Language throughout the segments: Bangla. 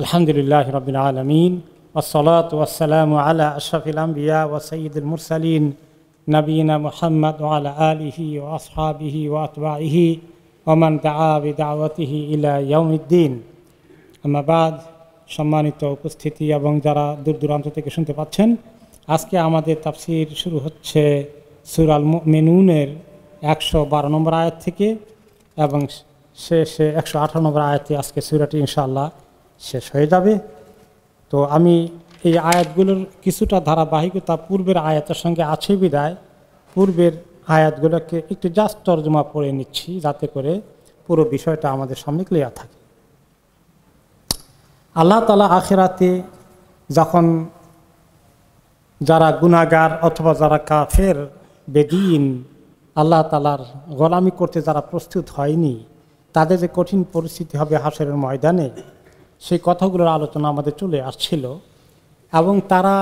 আলহামদুলিল্লাহ রবিন আলমিন ওসলাত ওসালাম আলা আশরাফিল আম্বিয়া ও সঈদুল মুরসালিন নবীনা মোহাম্মদ আলা আলিহি ও আসহাবিহি ও আতবাহি ওমান দাওয়াতিহি ইলা ইয়ৌমুদ্দিন আমাবাদ সম্মানিত উপস্থিতি এবং যারা দূর দূরান্ত থেকে শুনতে পাচ্ছেন আজকে আমাদের তাফসির শুরু হচ্ছে সুরাল মেনুনের একশো বারো নম্বর আয়াত থেকে এবং শেষে একশো আঠারো নম্বর আয়াতে আজকে সুরাটি ইনশাআল্লাহ শেষ হয়ে যাবে তো আমি এই আয়াতগুলোর কিছুটা ধারাবাহিকতা পূর্বের আয়াতের সঙ্গে আছে বিদায় পূর্বের আয়াতগুলোকে একটু জাস্ট তর্জমা পড়ে নিচ্ছি যাতে করে পুরো বিষয়টা আমাদের সামনে ক্লিয়ার থাকে আল্লাহ তালা আখেরাতে যখন যারা গুণাগার অথবা যারা কাফের বেদিন আল্লাহ তালার গোলামি করতে যারা প্রস্তুত হয়নি তাদের যে কঠিন পরিস্থিতি হবে হাসরের ময়দানে সেই কথাগুলোর আলোচনা আমাদের চলে আসছিল এবং তারা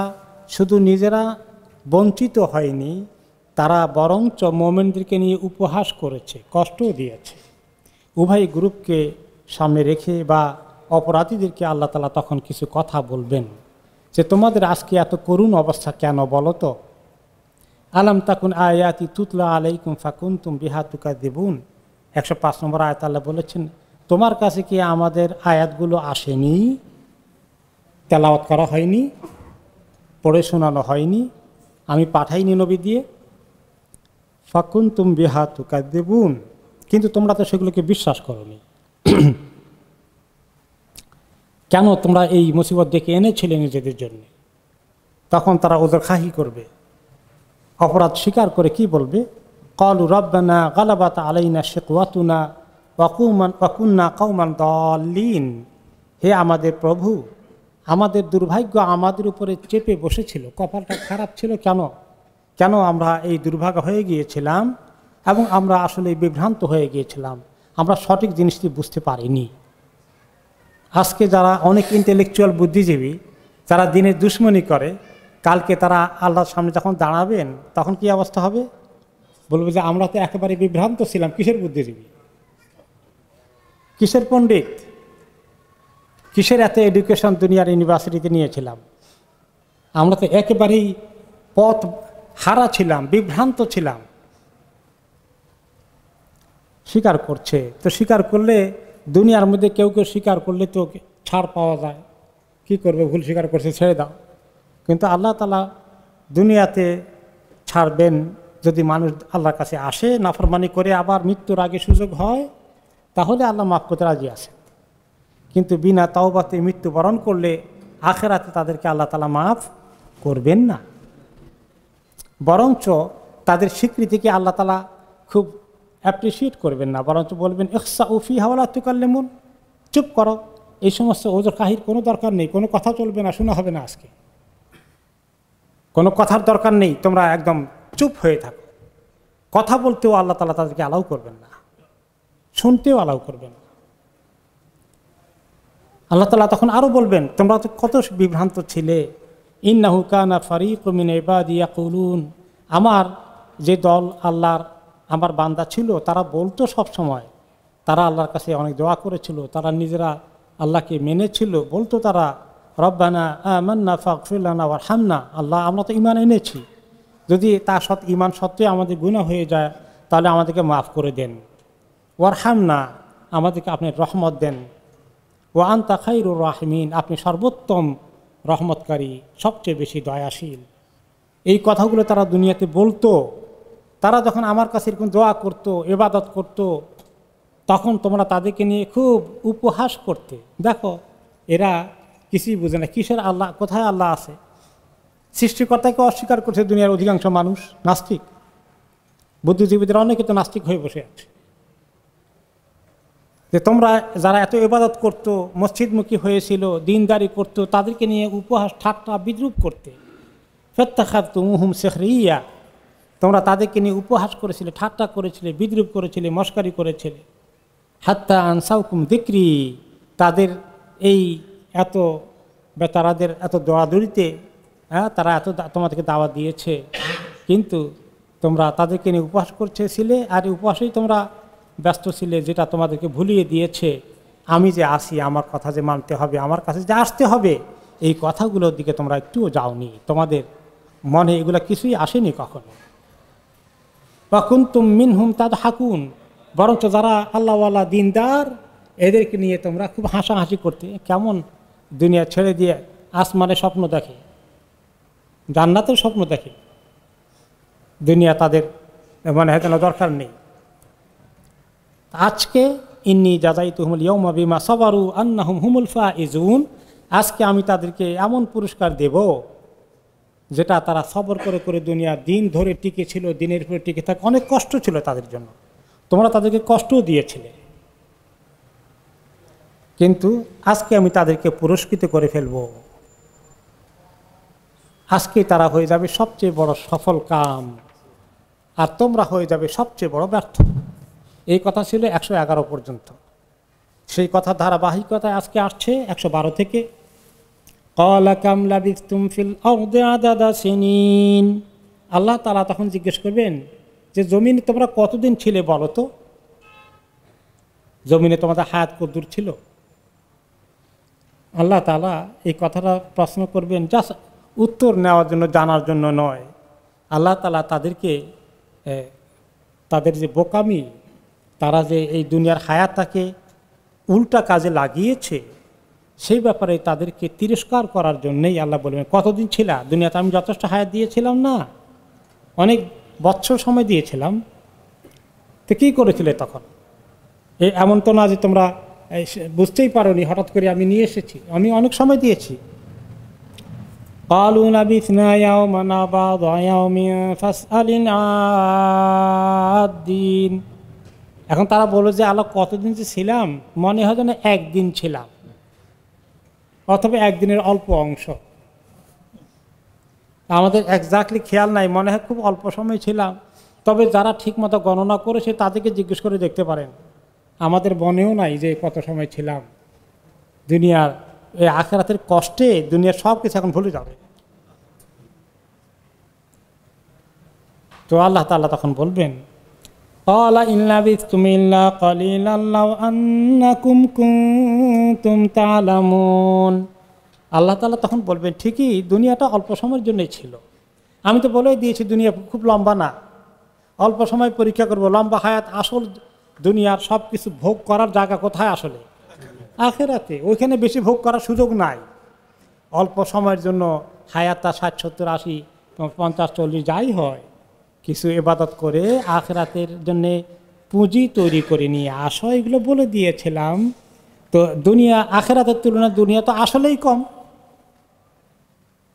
শুধু নিজেরা বঞ্চিত হয়নি তারা বরঞ্চ মোমেনদেরকে নিয়ে উপহাস করেছে কষ্টও দিয়েছে উভয় গ্রুপকে সামনে রেখে বা অপরাধীদেরকে আল্লাহ তালা তখন কিছু কথা বলবেন যে তোমাদের আজকে এত করুণ অবস্থা কেন বলো তো আলাম তাকুন আয়াতি তুতলা আলাইকুম ফাকুন তুম বিহাতুকা দেবুন একশো পাঁচ নম্বর আয়াত আল্লাহ বলেছেন তোমার কাছে কি আমাদের আয়াতগুলো আসেনি তেলাওয়াত করা হয়নি পড়ে শোনানো হয়নি আমি পাঠাইনি নবী দিয়ে ফাকুন তুম বিহা তুকা দেবুন কিন্তু তোমরা তো সেগুলোকে বিশ্বাস করনি কেন তোমরা এই মুসিবত দেখে এনেছিলে নিজেদের জন্য তখন তারা ওদের খাহি করবে অপরাধ স্বীকার করে কি বলবে কলু রব্বানা গালাবাত আলাইনা ওয়াতুনা ওয়াকুমান কৌমান দলিন হে আমাদের প্রভু আমাদের দুর্ভাগ্য আমাদের উপরে চেপে বসেছিল কপালটা খারাপ ছিল কেন কেন আমরা এই দুর্ভাগ্য হয়ে গিয়েছিলাম এবং আমরা আসলে বিভ্রান্ত হয়ে গিয়েছিলাম আমরা সঠিক জিনিসটি বুঝতে পারিনি আজকে যারা অনেক ইন্টেলেকচুয়াল বুদ্ধিজীবী যারা দিনের দুশ্মনী করে কালকে তারা আল্লাহর সামনে যখন দাঁড়াবেন তখন কি অবস্থা হবে বলবে যে আমরা তো একেবারে বিভ্রান্ত ছিলাম কিসের বুদ্ধিজীবী কিসের পণ্ডিত কিসের এত এডুকেশন দুনিয়ার ইউনিভার্সিটিতে নিয়েছিলাম আমরা তো একেবারেই পথ হারা ছিলাম বিভ্রান্ত ছিলাম স্বীকার করছে তো স্বীকার করলে দুনিয়ার মধ্যে কেউ কেউ স্বীকার করলে তো ছাড় পাওয়া যায় কি করবে ভুল স্বীকার করছে ছেড়ে দাও কিন্তু আল্লাহ তালা দুনিয়াতে ছাড়বেন যদি মানুষ আল্লাহর কাছে আসে নাফরমানি করে আবার মৃত্যুর আগে সুযোগ হয় তাহলে আল্লাহ মাফ করতে রাজি আছে কিন্তু বিনা তাওবাতে মৃত্যুবরণ করলে আখেরাতে তাদেরকে আল্লাহ তালা মাফ করবেন না বরঞ্চ তাদের স্বীকৃতিকে আল্লাহ তালা খুব অ্যাপ্রিসিয়েট করবেন না বরঞ্চ বলবেন এক্সা উফি হাওলা তুকাল্লেমুন চুপ করো এই সমস্ত ওজোর কাহির কোনো দরকার নেই কোনো কথা চলবে না শোনা হবে না আজকে কোনো কথার দরকার নেই তোমরা একদম চুপ হয়ে থাকো কথা বলতেও আল্লাহ তালা তাদেরকে অ্যালাউ করবেন না শুনতেও অ্যালাউ করবেন আল্লাহ তালা তখন আরও বলবেন তোমরা তো কত বিভ্রান্ত ছিলে ইন্নাহু কানা ফারিক মিন ইয়া কুলুন আমার যে দল আল্লাহর আমার বান্দা ছিল তারা বলতো সময় তারা আল্লাহর কাছে অনেক দোয়া করেছিল তারা নিজেরা আল্লাহকে মেনেছিল বলতো তারা রব্বানা আমান্না ফাকফুল্লানা ওর হামনা আল্লাহ আমরা তো ইমান এনেছি যদি তা সৎ ইমান সত্ত্বেও আমাদের গুণা হয়ে যায় তাহলে আমাদেরকে মাফ করে দেন ওয়ারহামনা আমাদেরকে আপনি রহমত দেন ও আন্তা খাইরুর রাহমিন আপনি সর্বোত্তম রহমতকারী সবচেয়ে বেশি দয়াশীল এই কথাগুলো তারা দুনিয়াতে বলতো তারা যখন আমার কাছে এরকম দোয়া করত এবাদত করত তখন তোমরা তাদেরকে নিয়ে খুব উপহাস করতে দেখো এরা কিছুই বুঝে না কিসের আল্লাহ কোথায় আল্লাহ আছে সৃষ্টিকর্তাকে অস্বীকার করছে দুনিয়ার অধিকাংশ মানুষ নাস্তিক বুদ্ধিজীবীদের অনেকে তো নাস্তিক হয়ে বসে আছে যে তোমরা যারা এত ইবাদত করতো মসজিদমুখী হয়েছিল দিনদারি করতো তাদেরকে নিয়ে উপহাস ঠাট্টা বিদ্রুপ করতে ফেত্তাখাত মুহুম শেখরিয়া তোমরা তাদেরকে নিয়ে উপহাস করেছিলে ঠাট্টা করেছিলে বিদ্রুপ করেছিলে মস্কারি করেছিলে হাত্তা আনসাউকুম দিক্রি তাদের এই এত বেতারাদের এত দৌড়াদৌড়িতে হ্যাঁ তারা এত তোমাদেরকে দাওয়া দিয়েছে কিন্তু তোমরা তাদেরকে নিয়ে উপহাস করছেছিলে আর উপহাসেই তোমরা ব্যস্ত ছিলে যেটা তোমাদেরকে ভুলিয়ে দিয়েছে আমি যে আসি আমার কথা যে মানতে হবে আমার কাছে যে আসতে হবে এই কথাগুলোর দিকে তোমরা একটুও যাওনি তোমাদের মনে এগুলো কিছুই আসেনি কখনো কখন তুম মিন হুম তাদ হাকুন বরঞ্চ যারা আল্লাহওয়ালা দিনদার এদেরকে নিয়ে তোমরা খুব হাসাহাসি করতে কেমন দুনিয়া ছেড়ে দিয়ে আসমানে স্বপ্ন দেখে জান্নাতের স্বপ্ন দেখে দুনিয়া তাদের মনে হয় দরকার নেই আজকে ইন্নি জাজাই তুহমুল ইয়মা বিমা সবারু আন্নাহুম হুমুল ফা ইজুন আজকে আমি তাদেরকে এমন পুরস্কার দেব যেটা তারা সবর করে করে দুনিয়া দিন ধরে টিকে ছিল দিনের পরে টিকে থাক অনেক কষ্ট ছিল তাদের জন্য তোমরা তাদেরকে কষ্টও দিয়েছিলে কিন্তু আজকে আমি তাদেরকে পুরস্কৃত করে ফেলব আজকে তারা হয়ে যাবে সবচেয়ে বড় সফল কাম আর তোমরা হয়ে যাবে সবচেয়ে বড় ব্যর্থ এই কথা ছিল একশো এগারো পর্যন্ত সেই কথা ধারাবাহিকতায় আজকে আসছে একশো বারো থেকে আল্লাহ তালা তখন জিজ্ঞেস করবেন যে জমিনে তোমরা কতদিন ছিলে বলো তো জমিনে তোমাদের হায়াত কদ্দুর ছিল আল্লাহ তালা এই কথাটা প্রশ্ন করবেন জাস্ট উত্তর নেওয়ার জন্য জানার জন্য নয় আল্লাহ তালা তাদেরকে তাদের যে বোকামি তারা যে এই দুনিয়ার হায়াতাকে উল্টা কাজে লাগিয়েছে সেই ব্যাপারে তাদেরকে তিরস্কার করার জন্যেই আল্লাহ বলবেন কতদিন ছিল দুনিয়াতে আমি যথেষ্ট হায়াত দিয়েছিলাম না অনেক বৎসর সময় দিয়েছিলাম তো কী করেছিলে তখন এ এমন তো না যে তোমরা বুঝতেই নি হঠাৎ করে আমি নিয়ে এসেছি আমি অনেক সময় দিয়েছি قالوا لبثنا يوما بعض يوم فاسأل عادين এখন তারা বলল যে আল্লাহ কতদিন যে ছিলাম মনে হয় যেন একদিন ছিলাম অথবা একদিনের অল্প অংশ আমাদের একজাক্টলি খেয়াল নাই মনে হয় খুব অল্প সময় ছিলাম তবে যারা ঠিকমতো গণনা করেছে তাদেরকে জিজ্ঞেস করে দেখতে পারেন আমাদের মনেও নাই যে কত সময় ছিলাম দুনিয়ার এই আখেরাতের কষ্টে দুনিয়ার সব কিছু এখন ভুলে যাবে তো আল্লাহ তাল্লাহ তখন বলবেন قال إن لبثتم إلا قليلا لو أنكم كنتم تعلمون আল্লাহ তালা তখন বলবেন ঠিকই দুনিয়াটা অল্প সময়ের জন্যই ছিল আমি তো বলেই দিয়েছি দুনিয়া খুব লম্বা না অল্প সময় পরীক্ষা করব লম্বা হায়াত আসল দুনিয়ার সব কিছু ভোগ করার জায়গা কোথায় আসলে আখেরাতে ওইখানে বেশি ভোগ করার সুযোগ নাই অল্প সময়ের জন্য হায়াতটা ষাট সত্তর আশি পঞ্চাশ চল্লিশ যাই হয় কিছু এবাদত করে আখরাতের জন্যে পুঁজি তৈরি করে নিয়ে আসো এগুলো বলে দিয়েছিলাম তো দুনিয়া আখেরাতের তুলনায় দুনিয়া তো আসলেই কম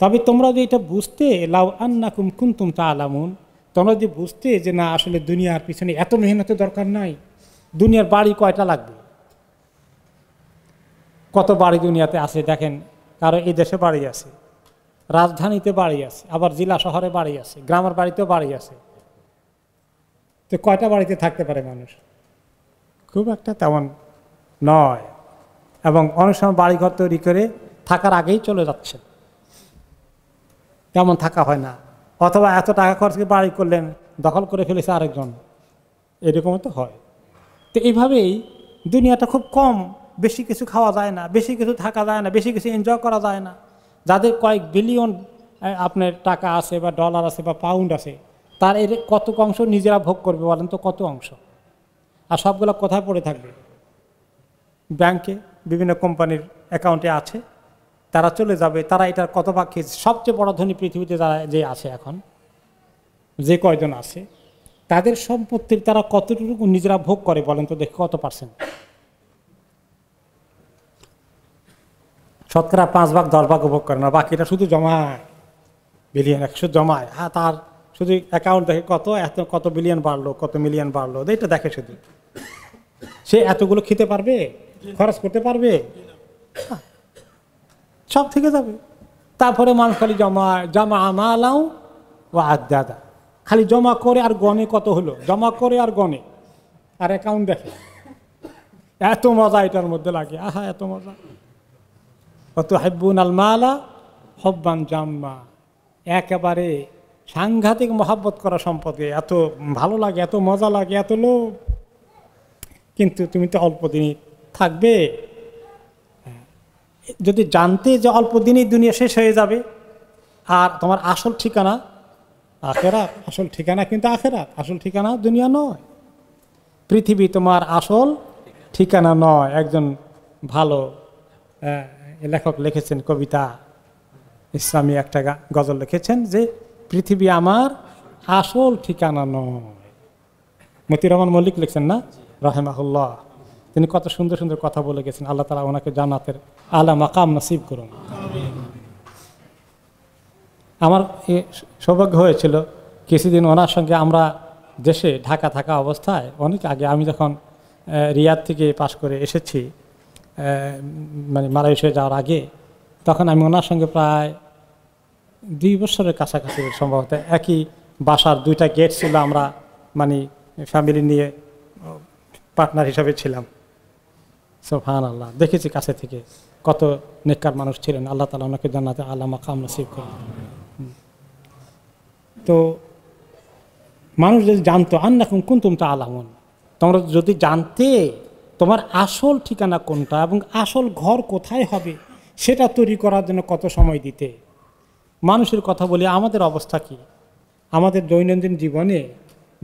তবে তোমরা যদি এটা বুঝতে লাউ আন্নাকুম কুন্তুম তা আলামুন তোমরা যদি বুঝতে যে না আসলে দুনিয়ার পিছনে এত মেহনতের দরকার নাই দুনিয়ার বাড়ি কয়টা লাগবে কত বাড়ি দুনিয়াতে আছে দেখেন কারো এই দেশে বাড়ি আছে রাজধানীতে বাড়ি আছে আবার জেলা শহরে বাড়ি আছে গ্রামের বাড়িতেও বাড়ি আছে তো কয়টা বাড়িতে থাকতে পারে মানুষ খুব একটা তেমন নয় এবং অনেক সময় বাড়িঘর তৈরি করে থাকার আগেই চলে যাচ্ছে তেমন থাকা হয় না অথবা এত টাকা খরচ করে বাড়ি করলেন দখল করে ফেলেছে আরেকজন এরকমও তো হয় তো এইভাবেই দুনিয়াটা খুব কম বেশি কিছু খাওয়া যায় না বেশি কিছু থাকা যায় না বেশি কিছু এনজয় করা যায় না যাদের কয়েক বিলিয়ন আপনার টাকা আছে বা ডলার আছে বা পাউন্ড আছে তার এর কত অংশ নিজেরা ভোগ করবে বলেন তো কত অংশ আর সবগুলো কোথায় পড়ে থাকবে ব্যাংকে বিভিন্ন কোম্পানির অ্যাকাউন্টে আছে তারা চলে যাবে তারা এটার কত ভাগ খেয়েছে সবচেয়ে বড় ধনী পৃথিবীতে যারা যে আছে এখন যে কয়জন আছে তাদের সম্পত্তির তারা কতটুকু নিজেরা ভোগ করে বলেন তো দেখি কত পার্সেন্ট শতকরা পাঁচ ভাগ দশ ভাগ উপভোগ করে না বাকিটা শুধু জমায় বিলিয়ন একশো জমায় হ্যাঁ তার শুধু অ্যাকাউন্ট দেখে কত এত কত বিলিয়ন বাড়লো কত মিলিয়ন বাড়লো এটা দেখে শুধু সে এতগুলো খেতে পারবে খরচ করতে পারবে হ্যাঁ, সব থেকে যাবে তারপরে মানুষ খালি জমা জমা আলাও ও দাদা খালি জমা করে আর গনে কত হলো জমা করে আর গনে আর অ্যাকাউন্ট দেখে এত মজা এটার মধ্যে লাগে আহা এত মজা অত হাব্বুন আলমালা হব্বান জাম্মা একেবারে সাংঘাতিক মহাব্বত করা সম্পদে এত ভালো লাগে এত মজা লাগে এত লোভ কিন্তু তুমি তো অল্প দিনই থাকবে যদি জানতে যে অল্প দিনই দুনিয়া শেষ হয়ে যাবে আর তোমার আসল ঠিকানা আখেরাত আসল ঠিকানা কিন্তু আখেরাত আসল ঠিকানা দুনিয়া নয় পৃথিবী তোমার আসল ঠিকানা নয় একজন ভালো হ্যাঁ, লেখক লিখেছেন কবিতা ইসলামী একটা গজল লিখেছেন যে পৃথিবী আমার আসল ঠিকানা নয় মতি রহমান মল্লিক লিখছেন না রহেমাহুল্লাহ তিনি কত সুন্দর সুন্দর কথা বলে গেছেন আল্লাহ তালা ওনাকে জানাতের আলা মাকাম নাসিব করুন আমার সৌভাগ্য হয়েছিল কিছুদিন ওনার সঙ্গে আমরা দেশে ঢাকা থাকা অবস্থায় অনেক আগে আমি যখন রিয়াদ থেকে পাশ করে এসেছি মানে মালয়েশিয়া যাওয়ার আগে তখন আমি ওনার সঙ্গে প্রায় দুই বছরের কাছাকাছি সম্ভবত একই বাসার দুইটা গেট ছিল আমরা মানে ফ্যামিলি নিয়ে পার্টনার হিসাবে ছিলাম সোফান আল্লাহ দেখেছি কাছে থেকে কত নেককার মানুষ ছিলেন আল্লাহ তালা ওনাকে জানাতে আল্লাহ কাম নসিব করেন তো মানুষ যদি জানতো আন্না কুন্তুম তা আলামন তোমরা যদি জানতে তোমার আসল ঠিকানা কোনটা এবং আসল ঘর কোথায় হবে সেটা তৈরি করার জন্য কত সময় দিতে মানুষের কথা বলি আমাদের অবস্থা কি আমাদের দৈনন্দিন জীবনে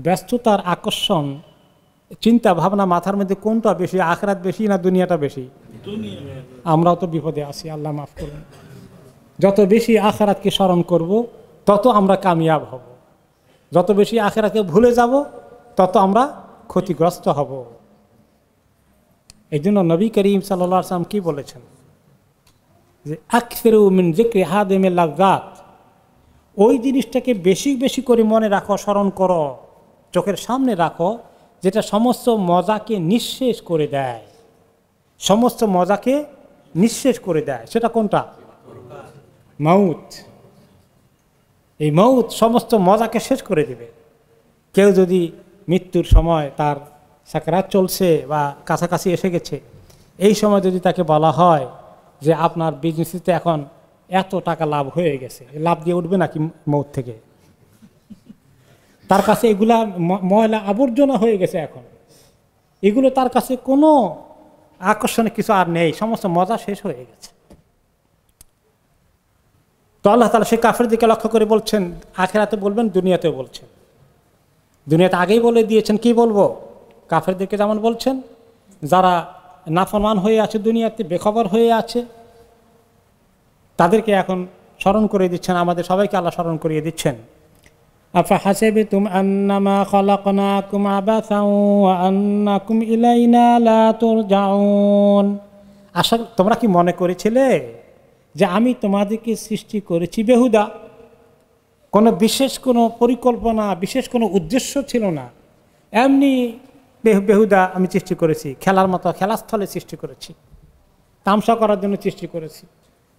ব্যস্ততার আকর্ষণ চিন্তা ভাবনা মাথার মধ্যে কোনটা বেশি আখরাত বেশি না দুনিয়াটা বেশি আমরাও তো বিপদে আছি আল্লাহ মাফ করুন যত বেশি আখরাতকে স্মরণ করব তত আমরা কামিয়াব হব যত বেশি আখেরাকে ভুলে যাব তত আমরা ক্ষতিগ্রস্ত হব এই জন্য নবী করিম সাল্লা সাল্লাম কী বলেছেন যে আকফেরু মিন জিক্রি হাদেমে লাগাত ওই জিনিসটাকে বেশি বেশি করে মনে রাখো স্মরণ করো চোখের সামনে রাখো যেটা সমস্ত মজাকে নিঃশেষ করে দেয় সমস্ত মজাকে নিঃশেষ করে দেয় সেটা কোনটা মাউত এই মাউত সমস্ত মজাকে শেষ করে দিবে কেউ যদি মৃত্যুর সময় তার সাকরাত চলছে বা কাছাকাছি এসে গেছে এই সময় যদি তাকে বলা হয় যে আপনার বিজনেসিতে এখন এত টাকা লাভ হয়ে গেছে লাভ দিয়ে উঠবে নাকি মৌত থেকে তার কাছে এগুলা ময়লা আবর্জনা হয়ে গেছে এখন এগুলো তার কাছে কোনো আকর্ষণে কিছু আর নেই সমস্ত মজা শেষ হয়ে গেছে তো আল্লাহ তালা সে কাফের দিকে লক্ষ্য করে বলছেন আখেরাতে বলবেন দুনিয়াতেও বলছেন দুনিয়াতে আগেই বলে দিয়েছেন কি বলবো কাফেরদেরকে যেমন বলছেন যারা নাফরমান হয়ে আছে দুনিয়াতে বেখবর হয়ে আছে তাদেরকে এখন স্মরণ করে দিচ্ছেন আমাদের সবাইকে আল্লাহ স্মরণ করিয়ে দিচ্ছেন আফা হাসেবে তুম আন্নামা কুম আন্না কুম ইলাইনা লা তোর যাউন আশা তোমরা কি মনে করেছিলে যে আমি তোমাদেরকে সৃষ্টি করেছি বেহুদা কোনো বিশেষ কোনো পরিকল্পনা বিশেষ কোনো উদ্দেশ্য ছিল না এমনি বেহুদা আমি সৃষ্টি করেছি খেলার মতো খেলাস্থলে সৃষ্টি করেছি তামসা করার জন্য সৃষ্টি করেছি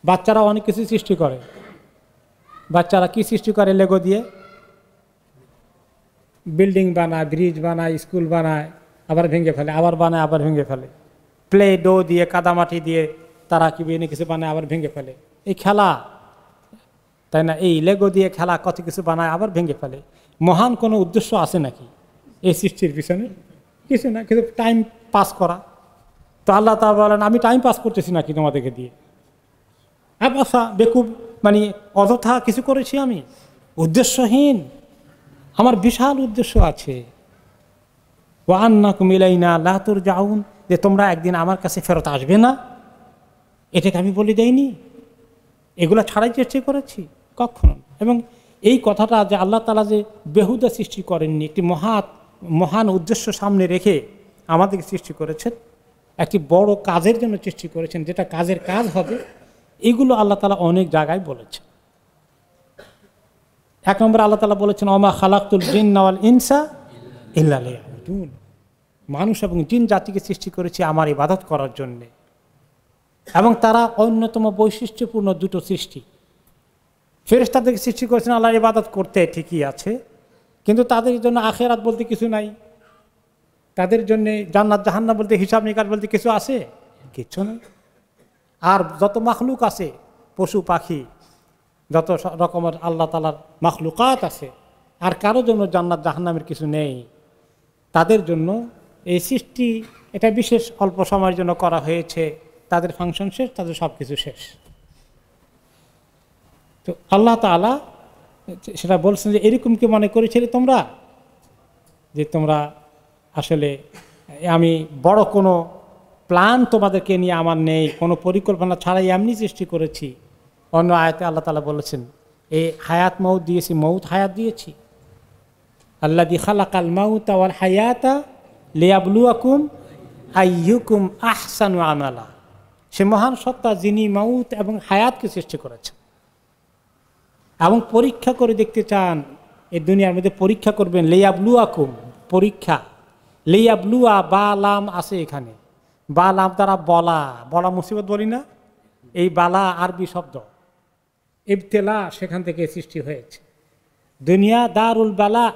বাচ্চারা অনেক কিছু সৃষ্টি করে বাচ্চারা কি সৃষ্টি করে লেগো দিয়ে বিল্ডিং বানায় ব্রিজ বানায় স্কুল বানায় আবার ভেঙে ফেলে আবার বানায় আবার ভেঙে ফেলে প্লে ডো দিয়ে কাদামাটি দিয়ে তারা কি এনে কিছু বানায় আবার ভেঙে ফেলে এই খেলা তাই না এই লেগো দিয়ে খেলা কত কিছু বানায় আবার ভেঙে ফেলে মহান কোনো উদ্দেশ্য আছে নাকি এই সৃষ্টির পিছনে কিছু না কিন্তু টাইম পাস করা তো আল্লাহ তা বলেন আমি টাইম পাস করতেছি নাকি তোমাদেরকে দিয়ে হ্যাঁ বাসা বেকুব মানে অযথা কিছু করেছি আমি উদ্দেশ্যহীন আমার বিশাল উদ্দেশ্য আছে না আল্লাহ তোর যাউন যে তোমরা একদিন আমার কাছে ফেরত আসবে না এটাকে আমি বলে দেইনি এগুলো ছাড়াই চেষ্টা করেছি কখনো এবং এই কথাটা যে আল্লাহ তালা যে বেহুদা সৃষ্টি করেননি একটি মহাত মহান উদ্দেশ্য সামনে রেখে আমাদেরকে সৃষ্টি করেছেন একটি বড় কাজের জন্য সৃষ্টি করেছেন যেটা কাজের কাজ হবে এগুলো আল্লাহ তালা অনেক জায়গায় বলেছেন এক নম্বর আল্লাহ তালা বলেছেন অমা জিন জিন্নাওয়াল ইনসা ইল্লা মানুষ এবং জিন জাতিকে সৃষ্টি করেছে আমার ইবাদত করার জন্যে এবং তারা অন্যতম বৈশিষ্ট্যপূর্ণ দুটো সৃষ্টি ফেরেস্তাদেরকে সৃষ্টি করেছেন আল্লাহর ইবাদত করতে ঠিকই আছে কিন্তু তাদের জন্য আখেরাত বলতে কিছু নাই তাদের জন্য জান্নাত জাহান্না বলতে হিসাব নিকাশ বলতে কিছু আছে কিচ্ছু নেই আর যত মাখলুক আছে পশু পাখি যত রকমের আল্লাহ তালার মাখলুকাত আছে আর কারো জন্য জান্নাত জাহান্নামের কিছু নেই তাদের জন্য এই সৃষ্টি এটা বিশেষ অল্প সময়ের জন্য করা হয়েছে তাদের ফাংশন শেষ তাদের সব কিছু শেষ তো আল্লাহ তালা সেটা বলছেন যে এরকম কি মনে করেছিলে তোমরা যে তোমরা আসলে আমি বড় কোনো প্ল্যান তোমাদেরকে নিয়ে আমার নেই কোনো পরিকল্পনা ছাড়াই এমনি সৃষ্টি করেছি অন্য আয়াতে আল্লাহ তালা বলেছেন এই হায়াত মৌত দিয়েছি মৌত হায়াত দিয়েছি আল্লাহ দি কাল মাউত আওয়াল হায়াতা লিয়াবলু আকুম আইয়ুকুম আহসানু আনালা সে মহান সত্তা যিনি মাউত এবং হায়াতকে সৃষ্টি করেছেন এবং পরীক্ষা করে দেখতে চান এই দুনিয়ার মধ্যে পরীক্ষা করবেন লেয়াবলুয়া কুম পরীক্ষা লেয়াবলুয়া বা লাম আসে এখানে বা লাম দ্বারা বলা বলা মুসিবত বলি না এই বালা আরবি শব্দ ইবতেলা সেখান থেকে সৃষ্টি হয়েছে দুনিয়া দারুল বালা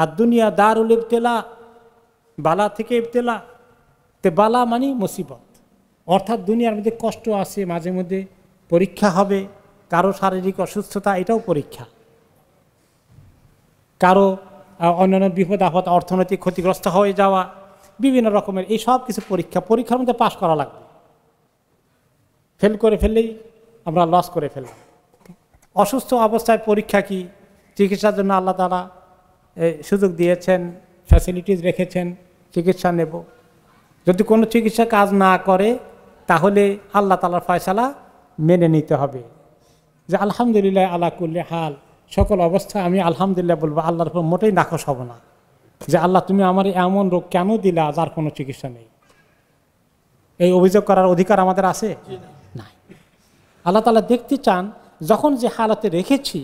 আর দুনিয়া দারুল ইবতেলা বালা থেকে ইবতেলা তে বালা মানে মুসিবত অর্থাৎ দুনিয়ার মধ্যে কষ্ট আছে মাঝে মধ্যে পরীক্ষা হবে কারো শারীরিক অসুস্থতা এটাও পরীক্ষা কারো অন্যান্য বিপদ আপদ অর্থনৈতিক ক্ষতিগ্রস্ত হয়ে যাওয়া বিভিন্ন রকমের এই সব কিছু পরীক্ষা পরীক্ষার মধ্যে পাশ করা লাগবে ফেল করে ফেললেই আমরা লস করে ফেললাম অসুস্থ অবস্থায় পরীক্ষা কি চিকিৎসার জন্য আল্লাহ তারা সুযোগ দিয়েছেন ফ্যাসিলিটিস রেখেছেন চিকিৎসা নেব যদি কোনো চিকিৎসা কাজ না করে তাহলে আল্লাহ তালার ফয়সালা মেনে নিতে হবে যে আলহামদুলিল্লাহ আলা করলে হাল সকল অবস্থা আমি আলহামদুলিল্লাহ বলবো আল্লাহর উপর মোটেই নাকশ হব না যে আল্লাহ তুমি আমার এমন রোগ কেন দিলা যার কোনো চিকিৎসা নেই এই অভিযোগ করার অধিকার আমাদের আছে না আল্লাহ তালা দেখতে চান যখন যে হালতে রেখেছি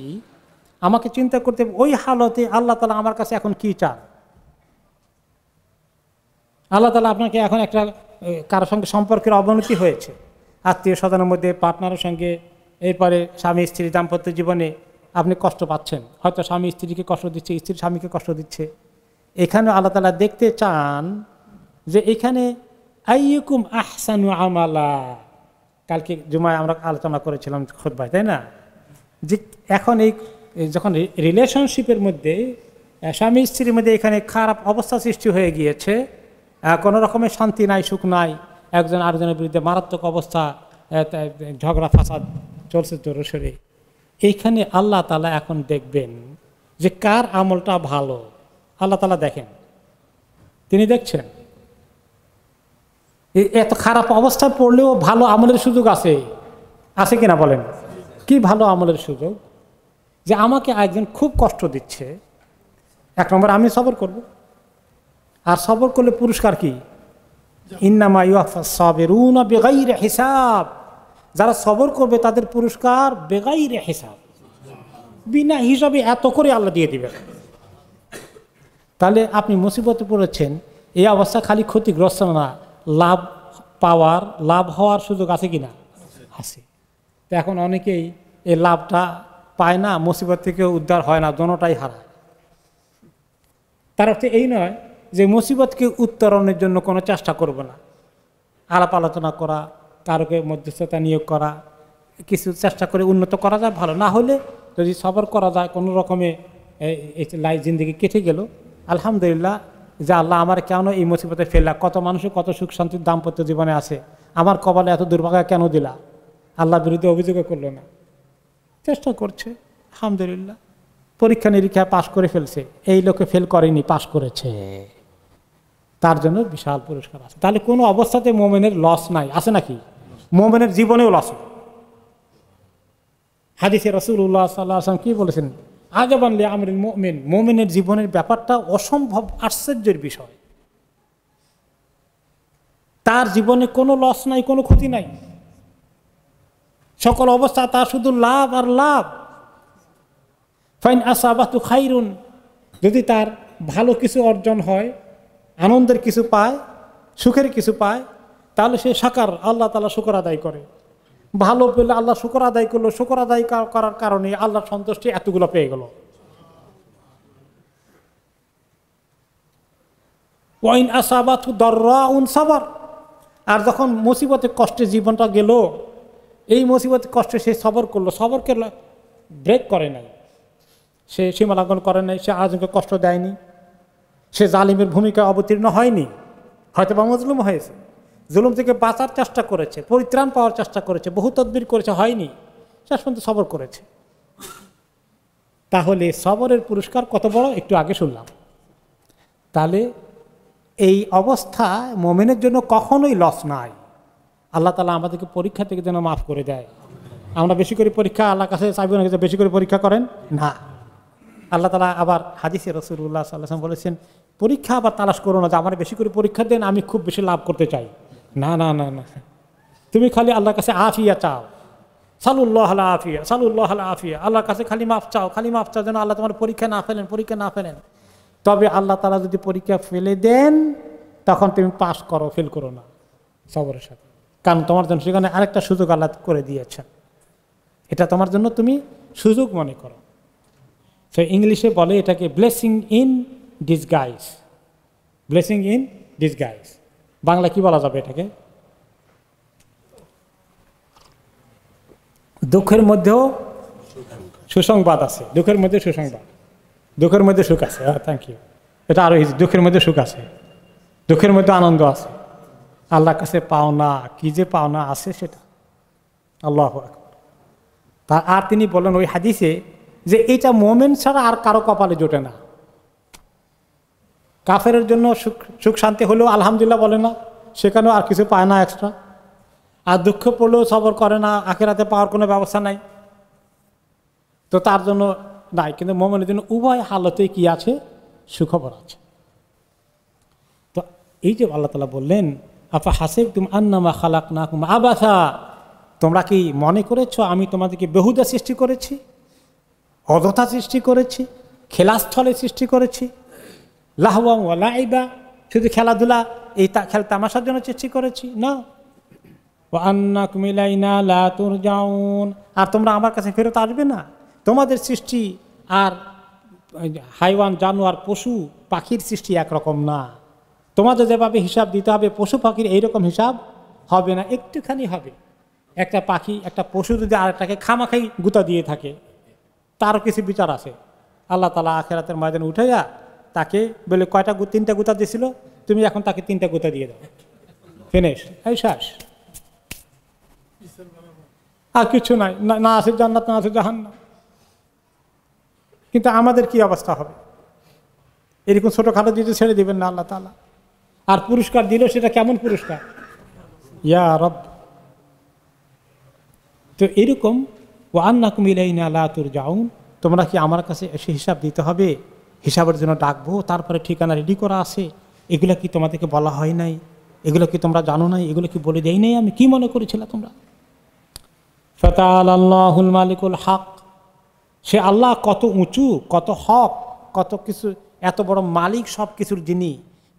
আমাকে চিন্তা করতে ওই হালতে আল্লাহ তালা আমার কাছে এখন কি চান আল্লাহ তালা আপনাকে এখন একটা কারোর সঙ্গে সম্পর্কের অবনতি হয়েছে আত্মীয় স্বজনের মধ্যে পার্টনারের সঙ্গে এরপরে স্বামী স্ত্রী দাম্পত্য জীবনে আপনি কষ্ট পাচ্ছেন হয়তো স্বামী স্ত্রীকে কষ্ট দিচ্ছে স্ত্রী স্বামীকে কষ্ট দিচ্ছে এখানে আল্লাহ তালা দেখতে চান যে এখানে আইকুম আহসানু আমালা কালকে জুমায় আমরা আলোচনা করেছিলাম ভাই তাই না যে এখন এই যখন রিলেশনশিপের মধ্যে স্বামী স্ত্রীর মধ্যে এখানে খারাপ অবস্থা সৃষ্টি হয়ে গিয়েছে কোনো রকমের শান্তি নাই সুখ নাই একজন আরেকজনের বিরুদ্ধে মারাত্মক অবস্থা ঝগড়া ফাসাদ চলছে সরে এইখানে আল্লাহ তালা এখন দেখবেন যে কার আমলটা ভালো আল্লাহ তালা দেখেন তিনি দেখছেন এত খারাপ অবস্থায় পড়লেও ভালো আমলের সুযোগ আছে আছে কিনা বলেন কি ভালো আমলের সুযোগ যে আমাকে একজন খুব কষ্ট দিচ্ছে এক নম্বর আমি সবর করব আর সবর করলে পুরস্কার কি ইন্নামা ইউ সবেরুনা হিসাব যারা সবর করবে তাদের পুরস্কার রে হিসাব বিনা হিসাবে এত করে আল্লাহ দিয়ে দিবেন তাহলে আপনি মুসিবতে পড়েছেন এই অবস্থা খালি ক্ষতিগ্রস্ত না লাভ পাওয়ার লাভ হওয়ার সুযোগ আছে কি না আছে তো এখন অনেকেই এই লাভটা পায় না মুসিবত থেকে উদ্ধার হয় না দনটাই হারা তার অর্থে এই নয় যে মুসিবতকে উত্তরণের জন্য কোনো চেষ্টা করব না আলাপ আলোচনা করা কারোকে মধ্যস্থতা নিয়োগ করা কিছু চেষ্টা করে উন্নত করা যায় ভালো না হলে যদি সবর করা যায় কোনো রকমে লাই জিন্দিগি কেটে গেল আলহামদুলিল্লাহ যে আল্লাহ আমার কেন এই মুসিবতে ফেললা কত মানুষের কত সুখ শান্তির দাম্পত্য জীবনে আছে আমার কবালে এত দুর্ভাগ্য কেন দিলা আল্লাহ বিরুদ্ধে অভিযোগও করলো না চেষ্টা করছে আলহামদুলিল্লাহ পরীক্ষা নিরীক্ষা পাশ করে ফেলছে এই লোকে ফেল করেনি পাশ করেছে তার জন্য বিশাল পুরস্কার আছে তাহলে কোনো অবস্থাতে মোমেনের লস নাই আছে নাকি মোমেনের জীবনেও লস হাদিসে রসুল্লাহ সাল্লাহ আসলাম বলেছেন আগে বানলে মোমেন মোমেনের জীবনের ব্যাপারটা অসম্ভব আশ্চর্যের বিষয় তার জীবনে কোনো লস নাই কোনো ক্ষতি নাই সকল অবস্থা তার শুধু লাভ আর লাভ ফাইন আসাবাতু খাইরুন যদি তার ভালো কিছু অর্জন হয় আনন্দের কিছু পায় সুখের কিছু পায় তাহলে সে সাকার আল্লাহ তালা শুকর আদায় করে ভালো পেলে আল্লাহ শুকর আদায় করলো শুকর আদায় করার কারণে আল্লাহ সন্তুষ্টি এতগুলো পেয়ে গেল ওয়াইন আর যখন মুসিবতের কষ্টে জীবনটা গেল এই মুসিবতে কষ্টে সে সবর করলো সবরকে ব্রেক করে নাই সে সীমালঙ্ঘন করে নাই সে আজকে কষ্ট দেয়নি সে জালিমের ভূমিকা অবতীর্ণ হয়নি হয়তো বা মজলুম হয়েছে জুলুম থেকে বাঁচার চেষ্টা করেছে পরিত্রাণ পাওয়ার চেষ্টা করেছে বহু তদবির করেছে হয়নি শেষ পর্যন্ত সবর করেছে তাহলে সবরের পুরস্কার কত বড় একটু আগে শুনলাম তাহলে এই অবস্থা মোমেনের জন্য কখনোই লস নাই আল্লাহ তালা আমাদেরকে পরীক্ষা থেকে যেন মাফ করে দেয় আমরা বেশি করে পরীক্ষা আল্লাহ কাছে চাইব না বেশি করে পরীক্ষা করেন না আল্লাহ তালা আবার হাজিসে রসুল্লাহ সাল্লাহাম বলেছেন পরীক্ষা আবার তালাশ করো না যে আমার বেশি করে পরীক্ষা দেন আমি খুব বেশি লাভ করতে চাই না না না না তুমি খালি আল্লাহর কাছে আফিয়া চাও সালুল্লাহ আল্লাহ আফিয়া সালুল্লাহ আল্লাহ আফিয়া আল্লাহর কাছে খালি মাফ চাও খালি মাফ চাও যেন আল্লাহ তোমার পরীক্ষা না ফেলেন পরীক্ষা না ফেলেন তবে আল্লাহ তালা যদি পরীক্ষা ফেলে দেন তখন তুমি পাস করো ফেল করো না সবরের সাথে কারণ তোমার জন্য সেখানে আরেকটা সুযোগ আল্লাহ করে দিয়েছেন এটা তোমার জন্য তুমি সুযোগ মনে করো সে ইংলিশে বলে এটাকে blessing in disguise blessing in disguise Bangla কি বলা যাবে এটাকে দুঃখের মধ্যেও সুসংবাদ আছে দুঃখের মধ্যে সুসংবাদ দুঃখের মধ্যে সুখ আছে থ্যাংক ইউ এটা আরো দুঃখের মধ্যে সুখ আছে দুঃখের মধ্যে আনন্দ আছে আল্লাহর কাছে পাওনা কি যে পাওনা আছে সেটা আল্লাহ তা আর তিনি বলেন ওই হাদিসে যে এটা মোমেন্ট ছাড়া আর কারো কপালে জোটে না কাফের জন্য সুখ সুখ শান্তি হলেও আলহামদুলিল্লাহ বলে না সেখানেও আর কিছু পায় না এক্সট্রা আর দুঃখ পড়লেও সবর করে না আখেরাতে পাওয়ার কোনো ব্যবস্থা নাই তো তার জন্য নাই কিন্তু মোমেনের জন্য উভয় হালতেই কি আছে সুখবর আছে তো এই যে আল্লাহ তালা বললেন আপা হাসে তুমি আন্নামা খালাক না কুমা আবাসা তোমরা কি মনে করেছ আমি তোমাদেরকে বেহুদা সৃষ্টি করেছি অযথা সৃষ্টি করেছি খেলাস্থলে সৃষ্টি করেছি লাহওয়াং ও লাইবা শুধু খেলাধুলা এই খেলা তামাশার জন্য সৃষ্টি করেছি না ও আন্না কুমিলাইনা লাতুর যাউন আর তোমরা আমার কাছে ফেরত আসবে না তোমাদের সৃষ্টি আর হাইওয়ান জানোয়ার পশু পাখির সৃষ্টি একরকম না তোমাদের যেভাবে হিসাব দিতে হবে পশু পাখির এইরকম হিসাব হবে না একটুখানি হবে একটা পাখি একটা পশু যদি আর একটাকে খামাখাই গুতা দিয়ে থাকে তারও কিছু বিচার আছে আল্লাহ তালা আখেরাতের ময়দানে উঠে যা তাকে বলে কয়টা তিনটা গুতা দিছিল তুমি এখন তাকে তিনটা গুতা দিয়ে দাও ফিনিশ এই শ্বাস আর কিছু নাই না আছে জান্নাত না আছে না কিন্তু আমাদের কি অবস্থা হবে এরকম ছোটোখাটো দিতে ছেড়ে দিবেন না আল্লাহ তালা আর পুরস্কার দিল সেটা কেমন পুরস্কার ইয়া রব তো এরকম ও আন্না কুমিল তুর যাউন তোমরা কি আমার কাছে এসে হিসাব দিতে হবে হিসাবের জন্য ডাকবো তারপরে ঠিকানা রেডি করা আছে এগুলো কি তোমাদেরকে বলা হয় নাই এগুলো কি তোমরা জানো নাই এগুলো কি বলে দেয় নাই আমি কি মনে করেছিলাম তোমরা ফতাল আল্লাহুল মালিকুল হক সে আল্লাহ কত উঁচু কত হক কত কিছু এত বড় মালিক সব কিছুর যিনি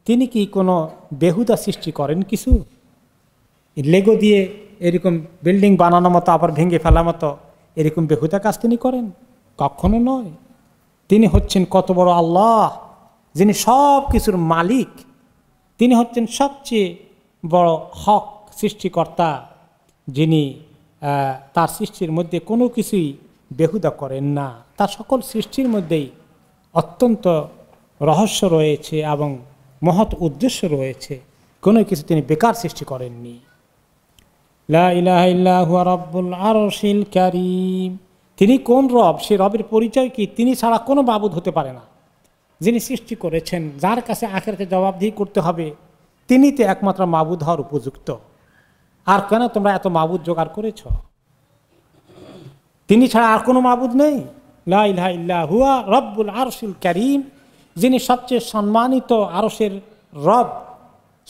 তিনি কি কোনো বেহুদা সৃষ্টি করেন কিছু লেগো দিয়ে এরকম বিল্ডিং বানানো মতো আবার ভেঙে ফেলা মতো এরকম বেহুদা কাজ তিনি করেন কখনো নয় তিনি হচ্ছেন কত বড় আল্লাহ যিনি সব কিছুর মালিক তিনি হচ্ছেন সবচেয়ে বড় হক সৃষ্টিকর্তা যিনি তার সৃষ্টির মধ্যে কোনো কিছুই বেহুদা করেন না তার সকল সৃষ্টির মধ্যেই অত্যন্ত রহস্য রয়েছে এবং মহৎ উদ্দেশ্য রয়েছে কোনো কিছু তিনি বেকার সৃষ্টি করেননি লা ইলাহা ইল্লাহু আর আরশিল কারীম তিনি কোন রব সে রবের পরিচয় কি তিনি ছাড়া কোনো বাবুদ হতে পারে না যিনি সৃষ্টি করেছেন যার কাছে আখেরকে জবাবদিহি করতে হবে তিনি তো একমাত্র মাবুদ হওয়ার উপযুক্ত আর কেন তোমরা এত মাবুদ জোগাড় করেছ তিনি ছাড়া আর কোনো মাবুদ নেই লাইলা হুয়া রব্বুল আরসুল ক্যারিম যিনি সবচেয়ে সম্মানিত আরসের রব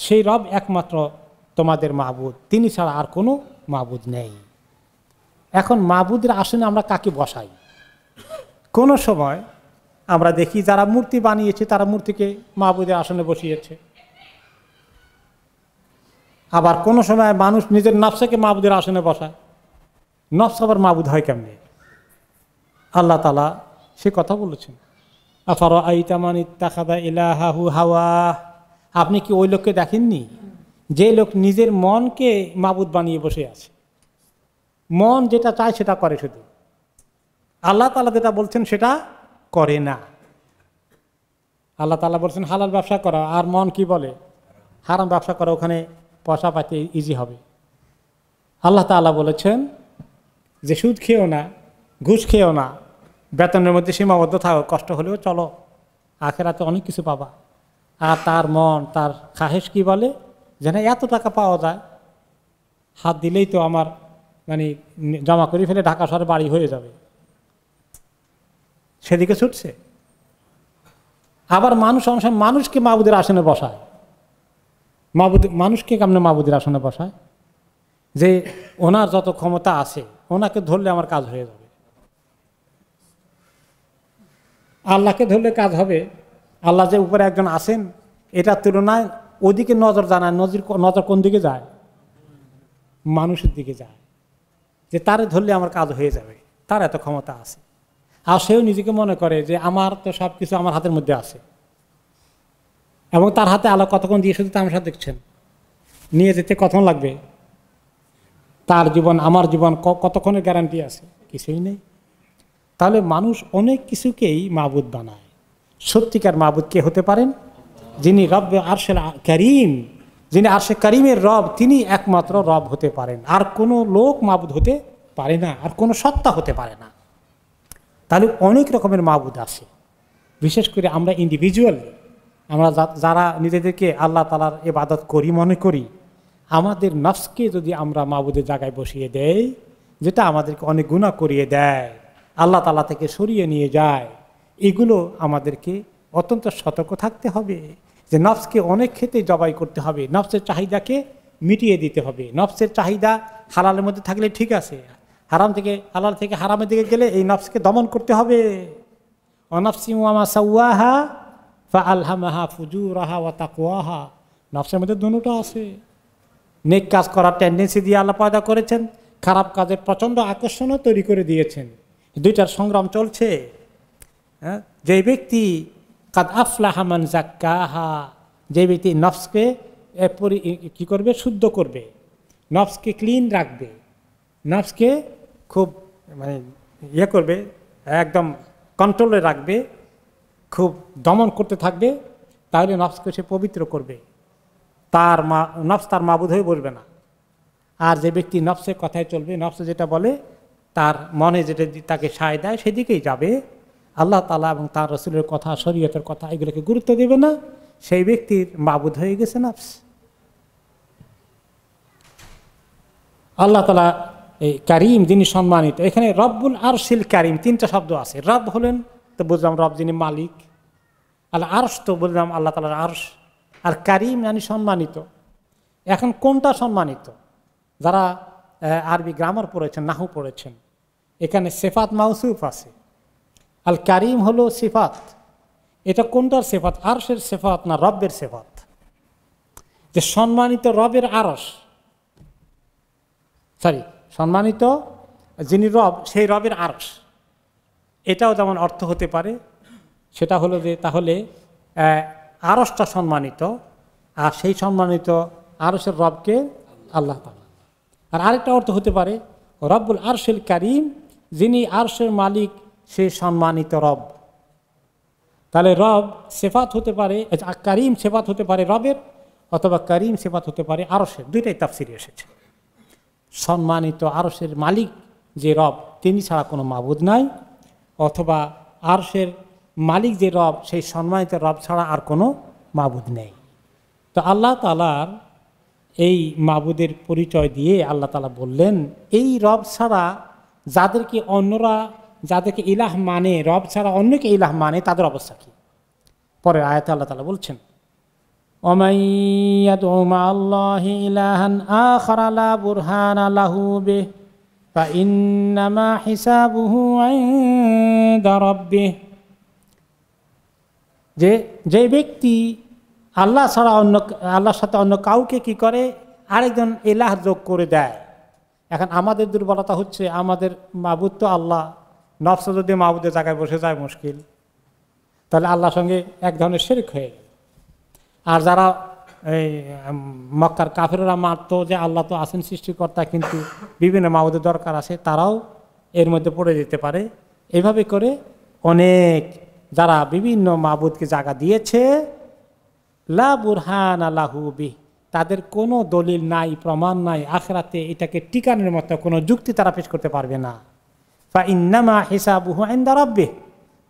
সেই রব একমাত্র তোমাদের মাবুদ তিনি ছাড়া আর কোনো মাবুদ নেই এখন মাহবুদের আসনে আমরা কাকে বসাই কোনো সময় আমরা দেখি যারা মূর্তি বানিয়েছে তারা মূর্তিকে মাহবুদের আসনে বসিয়েছে আবার কোনো সময় মানুষ নিজের নফসাকে মাহবুদের আসনে বসায় নফস আবার মাহবুদ হয় কেমনি আল্লাহ তালা সে কথা বলেছেন আফার আইতামান ইত্তাখাদা হাওয়া আপনি কি ওই লোককে দেখেননি যে লোক নিজের মনকে মাবুদ বানিয়ে বসে আছে মন যেটা চায় সেটা করে শুধু আল্লাহ তালা যেটা বলছেন সেটা করে না আল্লাহ তালা বলছেন হালাল ব্যবসা করা আর মন কি বলে হারাম ব্যবসা করা ওখানে পয়সা পাতে ইজি হবে আল্লাহ তালা বলেছেন যে সুদ খেয়েও না ঘুষ খেয়েও না বেতনের মধ্যে সীমাবদ্ধ থাকো কষ্ট হলেও চলো আখেরাতে অনেক কিছু পাবা আর তার মন তার খাহেস কি বলে যেন এত টাকা পাওয়া যায় হাত দিলেই তো আমার মানে জমা করে ফেলে ঢাকা শহরে বাড়ি হয়ে যাবে সেদিকে ছুটছে আবার মানুষ অংশ মানুষকে মাবুদের আসনে বসায় মাবুদ মানুষকে কেমন মাবুদের আসনে বসায় যে ওনার যত ক্ষমতা আছে ওনাকে ধরলে আমার কাজ হয়ে যাবে আল্লাহকে ধরলে কাজ হবে আল্লাহ যে উপরে একজন আছেন এটার তুলনায় ওদিকে নজর জানায় নজর নজর কোন দিকে যায় মানুষের দিকে যায় যে তারে ধরলে আমার কাজ হয়ে যাবে তার এত ক্ষমতা আছে আর সেও নিজেকে মনে করে যে আমার তো সব কিছু আমার হাতের মধ্যে আছে এবং তার হাতে আলো কতক্ষণ দিয়ে শুধু সাথে দেখছেন নিয়ে যেতে কতক্ষণ লাগবে তার জীবন আমার জীবন কতক্ষণের গ্যারান্টি আছে কিছুই নেই তাহলে মানুষ অনেক কিছুকেই মাবুদ বানায় সত্যিকার মাবুদ কে হতে পারেন যিনি রব্য আরশেল করিম যিনি আরশে করিমের রব তিনি একমাত্র রব হতে পারেন আর কোনো লোক মাবুদ হতে পারে না আর কোনো সত্তা হতে পারে না তাহলে অনেক রকমের মাবুদ আছে বিশেষ করে আমরা ইন্ডিভিজুয়ালি আমরা যারা নিজেদেরকে আল্লাহ তালার এবাদত করি মনে করি আমাদের নফসকে যদি আমরা মাবুদের জায়গায় বসিয়ে দেই যেটা আমাদেরকে অনেক গুণা করিয়ে দেয় আল্লাহ তালা থেকে সরিয়ে নিয়ে যায় এগুলো আমাদেরকে অত্যন্ত সতর্ক থাকতে হবে যে নফসকে অনেক ক্ষেত্রে জবাই করতে হবে নফসের চাহিদাকে মিটিয়ে দিতে হবে নফসের চাহিদা হালালের মধ্যে থাকলে ঠিক আছে হারাম থেকে হালাল থেকে হারামের দিকে গেলে এই নফসকে দমন করতে হবে অনফসিমামা ফা আলহামাহা ফুজুরাহা ওয়া তাকুয়াহা নফসের মধ্যে দুটো আছে নেক কাজ করার টেন্ডেন্সি দিয়ে আল্লাহ পয়দা করেছেন খারাপ কাজের প্রচণ্ড আকর্ষণও তৈরি করে দিয়েছেন দুইটার সংগ্রাম চলছে হ্যাঁ যে ব্যক্তি কাদ আফলাহামান জাক্কাহা যে ব্যক্তি নফসকে কি করবে শুদ্ধ করবে নফসকে ক্লিন রাখবে নফসকে খুব মানে ইয়ে করবে একদম কন্ট্রোলে রাখবে খুব দমন করতে থাকবে তাহলে নফসকে সে পবিত্র করবে তার মা নফস তার মাবুদ হয়ে বসবে না আর যে ব্যক্তি নফসের কথায় চলবে নফসে যেটা বলে তার মনে যেটা তাকে সায় দেয় সেদিকেই যাবে আল্লাহ তালা এবং তার রসুলের কথা শরীয়তের কথা এগুলোকে গুরুত্ব দেবে না সেই ব্যক্তির মাবুদ হয়ে গেছে না আল্লাহ তালা এই কারিম যিনি সম্মানিত এখানে রব্বুল আরশিল কারিম তিনটা শব্দ আছে রব হলেন তো বুঝলাম রব যিনি মালিক আল্লাহ আরস তো বুঝলাম আল্লাহ তালার আরশ আর কারিম জানি মানে সম্মানিত এখন কোনটা সম্মানিত যারা আরবি গ্রামার পড়েছেন নাহু পড়েছেন এখানে সেফাত মাউসুফ আছে আল কারিম হলো সেফাত এটা কোনটার সেফাত আরসের সেফাত না রব্বের সেফাত যে সম্মানিত রবের আরস সরি সম্মানিত যিনি রব সেই রবের আরস এটাও যেমন অর্থ হতে পারে সেটা হলো যে তাহলে আরসটা সম্মানিত আর সেই সম্মানিত আরসের রবকে আল্লাহ তালা আর আরেকটা অর্থ হতে পারে রব্বুল আরশেল কারিম যিনি আরশের মালিক সে সম্মানিত রব তাহলে রব সেফাত হতে পারে কারিম সেফাত হতে পারে রবের অথবা করিম সেফাত হতে পারে আরসের দুইটাই তাফসিরে এসেছে সম্মানিত আরসের মালিক যে রব তিনি ছাড়া কোনো মাবুদ নাই অথবা আরসের মালিক যে রব সেই সম্মানিত রব ছাড়া আর কোনো মাবুদ নেই তো আল্লাহ তালার এই মাবুদের পরিচয় দিয়ে আল্লাহ তালা বললেন এই রব ছাড়া যাদেরকে অন্যরা যাদেরকে ইলাহ মানে রব ছাড়া অন্যকে ইলাহ মানে তাদের অবস্থা কী পরে আয়াত আল্লাহ তালা বলছেন যে যে ব্যক্তি আল্লাহ ছাড়া অন্য আল্লাহর সাথে অন্য কাউকে কি করে আরেকজন এলাহ যোগ করে দেয় এখন আমাদের দুর্বলতা হচ্ছে আমাদের মাবুদ তো আল্লাহ নফস যদি মাহবুদের জায়গায় বসে যায় মুশকিল তাহলে আল্লাহর সঙ্গে এক ধরনের শেরিক হয়ে আর যারা এই মক্কার কাফেররা মারত যে আল্লাহ তো আছেন সৃষ্টিকর্তা কিন্তু বিভিন্ন মাহবুদের দরকার আছে তারাও এর মধ্যে পড়ে যেতে পারে এভাবে করে অনেক যারা বিভিন্ন মাহবুদকে জায়গা দিয়েছে লা বুরহান আল্লাহুবি তাদের কোনো দলিল নাই প্রমাণ নাই আখরাতে এটাকে টিকানোর মতো কোনো যুক্তি তারা পেশ করতে পারবে না বা ইন্নামা হিসাব হুয়াইন্দা রব্বে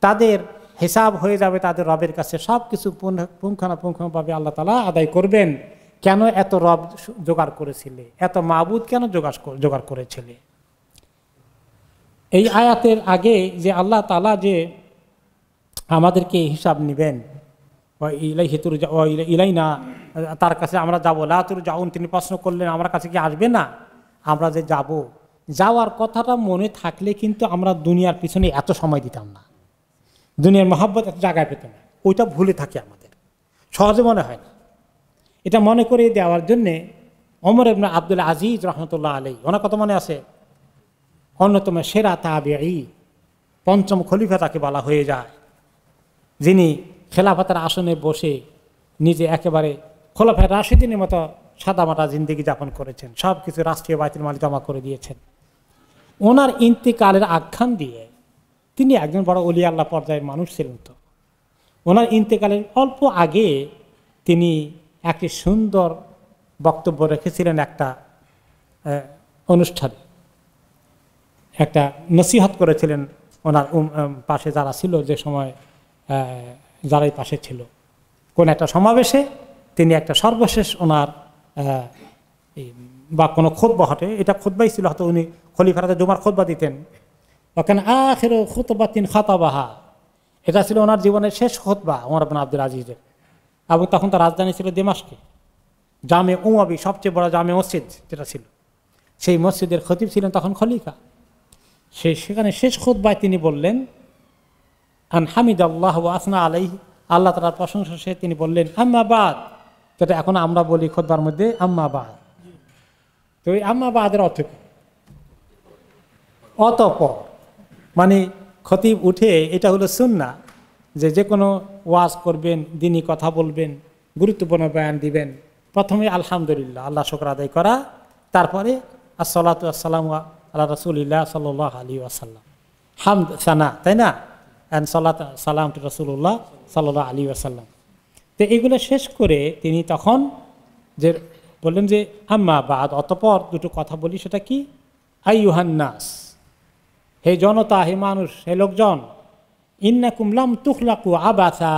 তাদের হিসাব হয়ে যাবে তাদের রবের কাছে সব কিছু পুঙ্খানুপুঙ্খভাবে আল্লাহ তালা আদায় করবেন কেন এত রব জোগাড় করেছিলে এত মাবুদ কেন জোগাড় জোগাড় করেছিলে এই আয়াতের আগে যে আল্লাহ তালা যে আমাদেরকে হিসাব নেবেন ইলাই হেতুর ইলাই না তার কাছে আমরা যাবো লাতুর যাউন তিনি প্রশ্ন করলেন আমার কাছে কি আসবে না আমরা যে যাব যাওয়ার কথাটা মনে থাকলে কিন্তু আমরা দুনিয়ার পিছনে এত সময় দিতাম না দুনিয়ার মহাব্বত এত জায়গায় পেতাম না ওইটা ভুলে থাকে আমাদের সহজে মনে হয় না এটা মনে করে দেওয়ার জন্যে অমর এমন আব্দুল আজিজ রহমতুল্লাহ আলী ওনার কথা মনে আছে অন্যতম সেরা তাবেই পঞ্চম খলিফা তাকে বলা হয়ে যায় যিনি খেলাফাতার আসনে বসে নিজে একেবারে খোলাফায় রাশিদিনের মতো সাদামাটা জিন্দিগি যাপন করেছেন সব কিছু রাষ্ট্রীয় বাইতির মালিকামা করে দিয়েছেন ওনার ইন্তিকালের আখ্যান দিয়ে তিনি একজন বড় অলি আল্লাহ পর্যায়ের মানুষ ছিলেন তো ওনার ইন্তেকালের অল্প আগে তিনি একটি সুন্দর বক্তব্য রেখেছিলেন একটা অনুষ্ঠানে একটা নসিহত করেছিলেন ওনার পাশে যারা ছিল যে সময় যারাই পাশে ছিল কোন একটা সমাবেশে তিনি একটা সর্বশেষ ওনার বা কোনো খোদবা হটে এটা খোদবাই ছিল হয়তো উনি খলিফারাতে জুমার খোদবা দিতেন ওখানে আখের খোতবা তিন খাতাবাহা এটা ছিল ওনার জীবনের শেষ খোদবা ওমর আবিন আব্দুল আজিজের এবং তখন তার রাজধানী ছিল দেমাসকে জামে উমাবি সবচেয়ে বড় জামে মসজিদ যেটা ছিল সেই মসজিদের খতিব ছিলেন তখন খলিফা সে সেখানে শেষ খোদবায় তিনি বললেন আন হামিদ আল্লাহ আসনা আলাই আল্লাহ তালার প্রশংসা সে তিনি বললেন আম্মাবাদ যেটা এখন আমরা বলি খোদবার মধ্যে আম্মাবাদ তো আম্মা বাদের অর্থ কি অতপর মানে খতিব উঠে এটা হলো সুন্না যে যে কোনো ওয়াজ করবেন দিনই কথা বলবেন গুরুত্বপূর্ণ বয়ান দিবেন প্রথমে আলহামদুলিল্লাহ আল্লাহ শকর আদায় করা তারপরে আসসালাত আসসালাম আল্লাহ রসুলিল্লাহ সাল্লাহ আলী আসাল্লাম হামদ সানা তাই না অ্যান্ড সাল্লা সাল্লাম টু রসুল্লাহ সাল্লাহ আলী আসাল্লাম তো এগুলো শেষ করে তিনি তখন যে বললেন যে আম্মা বাদ অতপর দুটো কথা বলি সেটা কি আই ইউহান্নাস হে জনতা হে মানুষ হে লোকজন ইন্না কুমলাম তুখলাকু আবাসা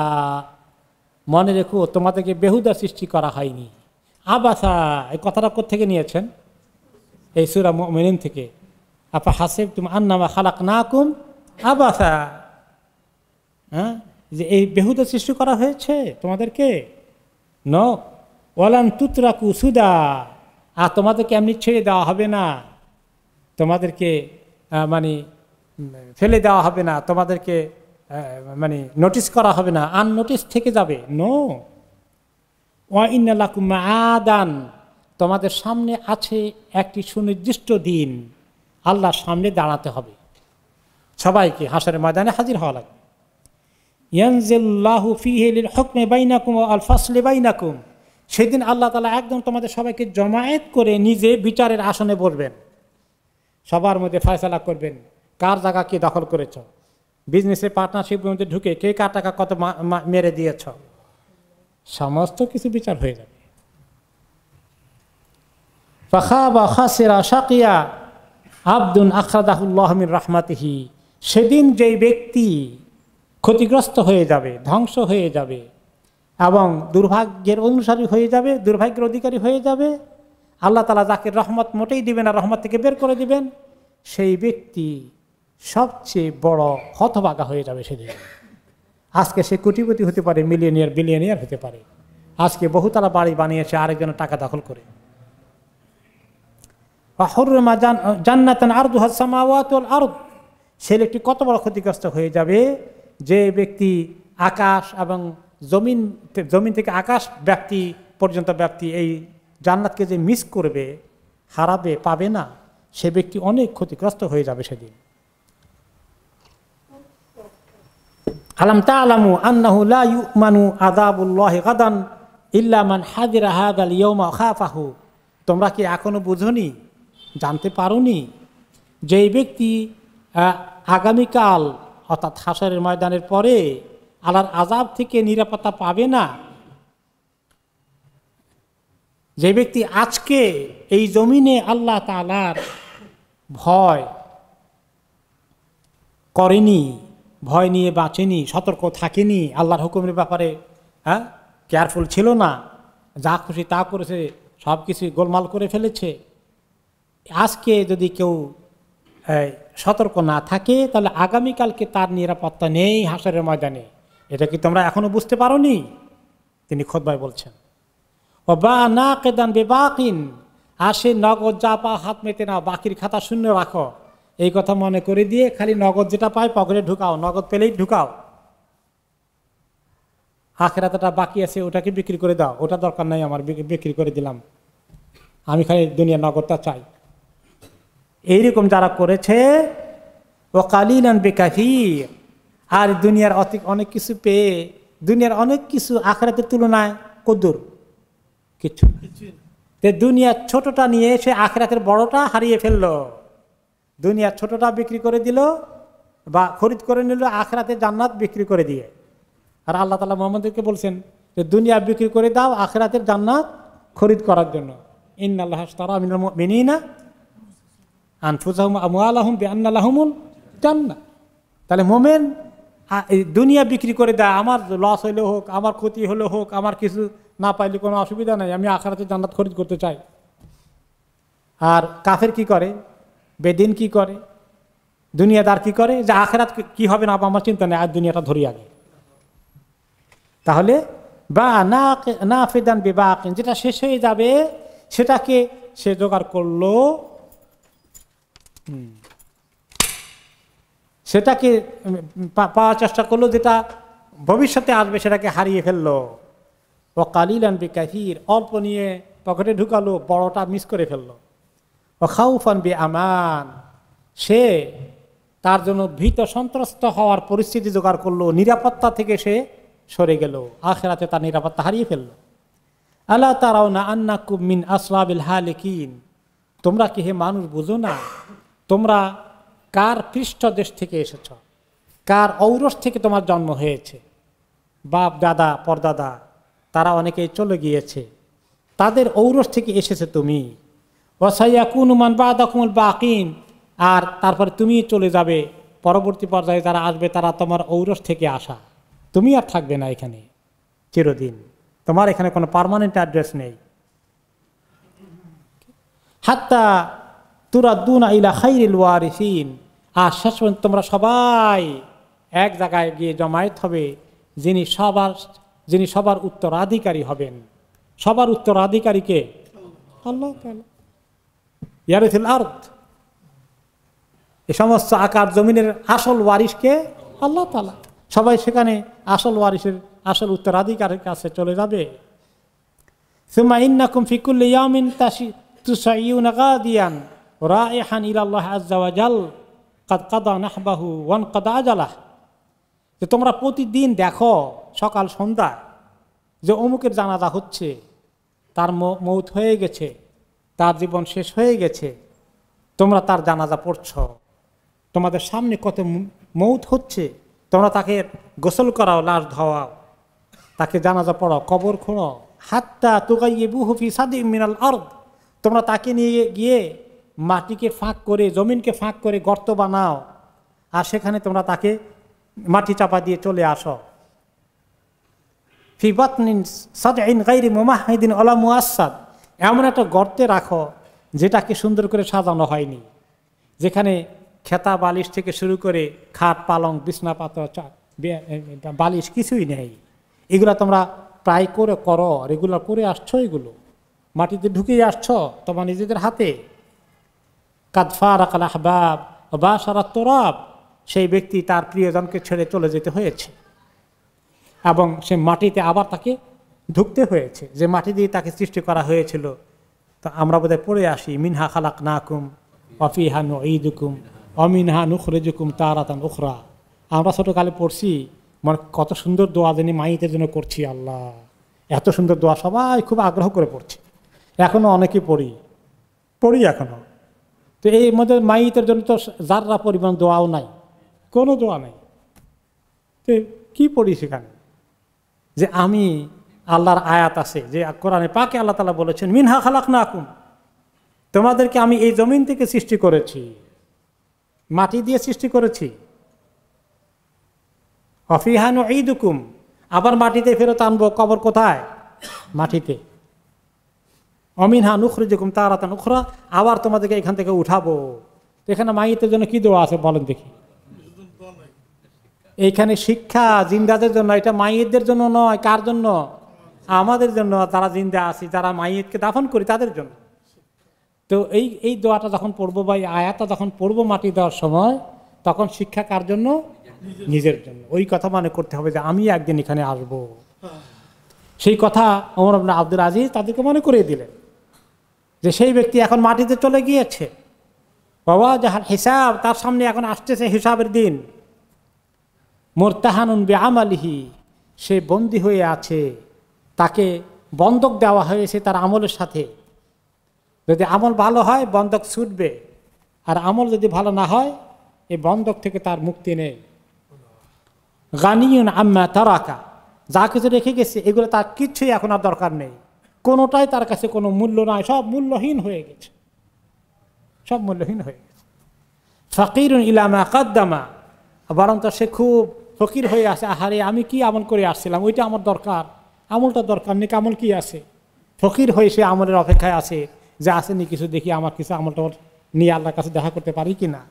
মনে রেখো তোমাদেরকে বেহুদা সৃষ্টি করা হয়নি আবাসা এই কথাটা থেকে নিয়েছেন এই সুরা মেনিন থেকে আপা হাসেব তুমি আন্নামা খালাক না কুম আবাসা হ্যাঁ যে এই বেহুদা সৃষ্টি করা হয়েছে তোমাদেরকে ন ওলান তুতরাকু সুদা আর তোমাদেরকে এমনি ছেড়ে দেওয়া হবে না তোমাদেরকে মানে ফেলে দেওয়া হবে না তোমাদেরকে মানে নোটিস করা হবে না আন নোটিস থেকে যাবে নো ওয়াইনালাকুমা আদান তোমাদের সামনে আছে একটি সুনির্দিষ্ট দিন আল্লাহর সামনে দাঁড়াতে হবে সবাইকে হাসারের ময়দানে হাজির হওয়া লাগবে ইয়ানজেল্লাহু ফিহেলিল হকমে বাইনাকুম আল ফাসলে বাইনাকুম সেদিন আল্লাহ তালা একদম তোমাদের সবাইকে জমায়েত করে নিজে বিচারের আসনে বলবেন সবার মধ্যে ফয়সলা করবেন কার জায়গা কি দখল করেছ বিজনেসের পার্টনারশিপের মধ্যে ঢুকে কে কার টাকা কত মেরে দিয়েছ সমস্ত কিছু বিচার হয়ে যাবে ফাখা বা খাসেরা আব্দুন আখরাদাহুল্লাহমিন রহমাতিহি সেদিন যেই ব্যক্তি ক্ষতিগ্রস্ত হয়ে যাবে ধ্বংস হয়ে যাবে এবং দুর্ভাগ্যের অনুসারী হয়ে যাবে দুর্ভাগ্যের অধিকারী হয়ে যাবে আল্লাহ তালা যাকে রহমত মোটেই দিবেন আর রহমত থেকে বের করে দিবেন সেই ব্যক্তি সবচেয়ে বড় হতবাগা হয়ে যাবে সেদিন আজকে সে কোটিপতি হতে পারে মিলিয়নিয়ার বিলিয়নিয়ার হতে পারে আজকে বহুতলা বাড়ি বানিয়েছে আরেকজনের টাকা দখল করে হরমা জান্নাতান আর্দু হাসামাওয়াতুল আর্দ সে লোকটি কত বড় ক্ষতিগ্রস্ত হয়ে যাবে যে ব্যক্তি আকাশ এবং জমিন জমিন থেকে আকাশ ব্যক্তি পর্যন্ত ব্যক্তি এই জান্নাতকে যে মিস করবে হারাবে পাবে না সে ব্যক্তি অনেক ক্ষতিগ্রস্ত হয়ে যাবে সেদিন আলাম তা আলামু আন্নাহু আদাবুল্লাহ গাদান ইল্লামান হাজিরা হাদ আল ইয়মা খাফাহু তোমরা কি এখনও বুঝনি জানতে পারোনি যেই ব্যক্তি আগামীকাল অর্থাৎ হাসারের ময়দানের পরে আল্লাহর আজাব থেকে নিরাপত্তা পাবে না যে ব্যক্তি আজকে এই জমিনে আল্লাহ তালার ভয় করেনি ভয় নিয়ে বাঁচেনি সতর্ক থাকেনি আল্লাহর হুকুমের ব্যাপারে হ্যাঁ কেয়ারফুল ছিল না যা খুশি তা করেছে সব কিছু গোলমাল করে ফেলেছে আজকে যদি কেউ সতর্ক না থাকে তাহলে আগামীকালকে তার নিরাপত্তা নেই হাসরের ময়দানে এটা কি তোমরা এখনো বুঝতে পারো নি তিনি খোদবায় বলছেন ও বা না কেদান বে কিন আর সেই নগদ যা পা হাত মেতে না বাকির খাতা শূন্য রাখো এই কথা মনে করে দিয়ে খালি নগদ যেটা পায় পকেটে ঢুকাও নগদ পেলেই ঢুকাও আখেরাতটা বাকি আছে ওটাকে বিক্রি করে দাও ওটা দরকার নাই আমার বিক্রি করে দিলাম আমি খালি দুনিয়া নগদটা চাই এইরকম যারা করেছে ও কালিলান বেকাফির আর দুনিয়ার অতি অনেক কিছু পেয়ে দুনিয়ার অনেক কিছু আখড়াতে তুলনায় কদুর কিছু দুনিয়ার ছোটটা নিয়ে সে আখরাতের বড়টা হারিয়ে ফেলল দুনিয়ার ছোটটা বিক্রি করে দিল বা খরিদ করে নিল আখরাতে জান্নাত বিক্রি করে দিয়ে আর আল্লাহ তালা মোহাম্মদকে বলছেন যে দুনিয়া বিক্রি করে দাও আখরাতের জান্নাত খরিদ করার জন্য ইন্নআল্লাহ তারা মেনেই না আনফুজ আহম আমু আল্লাহম বেআনাল্লাহমুল জান্নাত তাহলে মোমেন হ্যাঁ, দুনিয়া বিক্রি করে দেয় আমার লস হইলে হোক আমার ক্ষতি হলে হোক আমার কিছু না পাইলে কোনো অসুবিধা নাই আমি আখারাতে জান্নাত খরিদ করতে চাই আর কাফের কি করে বেদিন কি করে দুনিয়াদার কি করে যে আখেরাত কি হবে না আমার চিন্তা নেই আর দুনিয়াটা ধরি আগে তাহলে বা না না ফেদান বেবা যেটা শেষ হয়ে যাবে সেটাকে সে জোগাড় করলো হুম সেটাকে পাওয়ার চেষ্টা করলো যেটা ভবিষ্যতে আসবে সেটাকে হারিয়ে ফেললো ও কালিল আনবি কাহির অল্প নিয়ে পকেটে ঢুকালো বড়টা মিস করে ফেললো ও খাউফ আনবি আমান সে তার জন্য ভীত সন্ত্রস্ত হওয়ার পরিস্থিতি জোগাড় করলো নিরাপত্তা থেকে সে সরে গেল আখেরাতে তার নিরাপত্তা হারিয়ে ফেললো আল্লাহ তারাও না আন্না কুমিন আসলাবিল হালিকিন তোমরা কি হে মানুষ বুঝো না তোমরা কার পৃষ্ঠদেশ থেকে এসেছ কার ঔরস থেকে তোমার জন্ম হয়েছে বাপ দাদা পরদাদা তারা অনেকেই চলে গিয়েছে তাদের ঔরস থেকে এসেছে তুমি কুনুমান বা দখমুল আকিন আর তারপরে তুমি চলে যাবে পরবর্তী পর্যায়ে যারা আসবে তারা তোমার ঔরস থেকে আসা তুমি আর থাকবে না এখানে চিরদিন তোমার এখানে কোনো পারমানেন্ট অ্যাড্রেস নেই হাত্তা দুন আইলা খাইরিল ওয়ারিসিন আর শেষ পর্যন্ত তোমরা সবাই এক জায়গায় গিয়ে জমায়েত হবে যিনি সবার যিনি সবার উত্তরাধিকারী হবেন সবার উত্তরাধিকারীকে আল্লাহ আর্থ এ সমস্ত আকার জমিনের আসল ওয়ারিসকে আল্লাহ তালা সবাই সেখানে আসল ওয়ারিসের আসল উত্তরাধিকারের কাছে চলে যাবে সুমাইন্নাকুম ফিকুল্লিয়ামিন তাসি তুসাইউন এহান রায়হান ইলাল্লাহ আজ্জাওয়াজাল কাদ কাদা নাহবাহু ওয়ান কাদা আজালাহ যে তোমরা প্রতিদিন দেখো সকাল সন্ধ্যা যে অমুকের জানাজা হচ্ছে তার মৌত হয়ে গেছে তার জীবন শেষ হয়ে গেছে তোমরা তার জানাজা পড়ছ তোমাদের সামনে কত মৌত হচ্ছে তোমরা তাকে গোসল করাও লাশ ধোয়াও তাকে জানাজা পড়াও কবর খুঁড়ো হাত্তা তোকাইয়ে বুহুফি সাদি মিনাল আর্দ তোমরা তাকে নিয়ে গিয়ে মাটিকে ফাঁক করে জমিনকে ফাঁক করে গর্ত বানাও আর সেখানে তোমরা তাকে মাটি চাপা দিয়ে চলে আসো ফিবাত সাদ মোমাহিদিন ওলা এমন একটা গর্তে রাখো যেটাকে সুন্দর করে সাজানো হয়নি যেখানে খেতা বালিশ থেকে শুরু করে খাট পালং বিছনাপাত্র বালিশ কিছুই নেই এগুলো তোমরা প্রায় করে করো রেগুলার করে আসছো এগুলো মাটিতে ঢুকিয়ে আসছ তোমার নিজেদের হাতে কাদফারাক আহবাব বাসারা তোরাব সেই ব্যক্তি তার প্রিয়জনকে ছেড়ে চলে যেতে হয়েছে এবং সে মাটিতে আবার তাকে ঢুকতে হয়েছে যে মাটি দিয়ে তাকে সৃষ্টি করা হয়েছিল তো আমরা বোধহয় পড়ে আসি মিনহা খালাক নাকুম অফিহা ঈদুকুম অমিনহা নুখরেজুকুম তারাতান উখরা আমরা ছোটোকালে পড়ছি মানে কত সুন্দর দোয়া জানি মাইতের জন্য করছি আল্লাহ এত সুন্দর দোয়া সবাই খুব আগ্রহ করে পড়ছি এখনও অনেকে পড়ি পড়ি এখনও তো এই মধ্যে মাইতের জন্য তো যাররা পরিমাণ দোয়াও নাই কোনো দোয়া নাই তো কি পড়ি সেখানে যে আমি আল্লাহর আয়াত আছে যে কোরআনে পাকে আল্লাহ তালা বলেছেন মিনহা খালাক না আকুম তোমাদেরকে আমি এই জমিন থেকে সৃষ্টি করেছি মাটি দিয়ে সৃষ্টি করেছি অফিহানু ঈদুকুম আবার মাটিতে ফেরত আনবো কবর কোথায় মাটিতে অমিনহা নুখরি যেরকম তারা তা নুখরা আবার তোমাদেরকে এখান থেকে উঠাবো এখানে মাইতের জন্য কি দোয়া আছে বলেন দেখি এইখানে শিক্ষা জিন্দাদের জন্য এটা মাইয়েদের জন্য নয় কার জন্য আমাদের জন্য যারা জিন্দা আছি যারা মাইয়েদকে দাফন করি তাদের জন্য তো এই এই দোয়াটা যখন পড়বো বা এই আয়াটা যখন পড়বো মাটি দেওয়ার সময় তখন শিক্ষা কার জন্য নিজের জন্য ওই কথা মনে করতে হবে যে আমি একদিন এখানে আসব সেই কথা অমর আব্দুল আজিজ তাদেরকে মনে করিয়ে দিলেন যে সেই ব্যক্তি এখন মাটিতে চলে গিয়েছে বাবা যাহার হিসাব তার সামনে এখন আসতেছে হিসাবের দিন মোরতাহানুন ব্যায়াম আলিহি সে বন্দী হয়ে আছে তাকে বন্ধক দেওয়া হয়েছে তার আমলের সাথে যদি আমল ভালো হয় বন্ধক ছুটবে আর আমল যদি ভালো না হয় এই বন্ধক থেকে তার মুক্তি নেই গানিউন আম্মা তারাকা যা কিছু রেখে গেছে এগুলো তার কিচ্ছুই এখন আর দরকার নেই কোনোটাই তার কাছে কোনো মূল্য নাই সব মূল্যহীন হয়ে গেছে সব মূল্যহীন হয়ে গেছে ফকির ইলামা কাদ্দামা বরং তো সে খুব ফকির হয়ে আছে আহারে আমি কি আমল করে আসছিলাম ওইটা আমার দরকার আমলটা দরকার নেই আমল কি আছে ফকির হয়ে সে আমলের অপেক্ষায় আছে যে আসেনি কিছু দেখি আমার কিছু আমলটা নিয়ে আল্লাহর কাছে দেখা করতে পারি কি না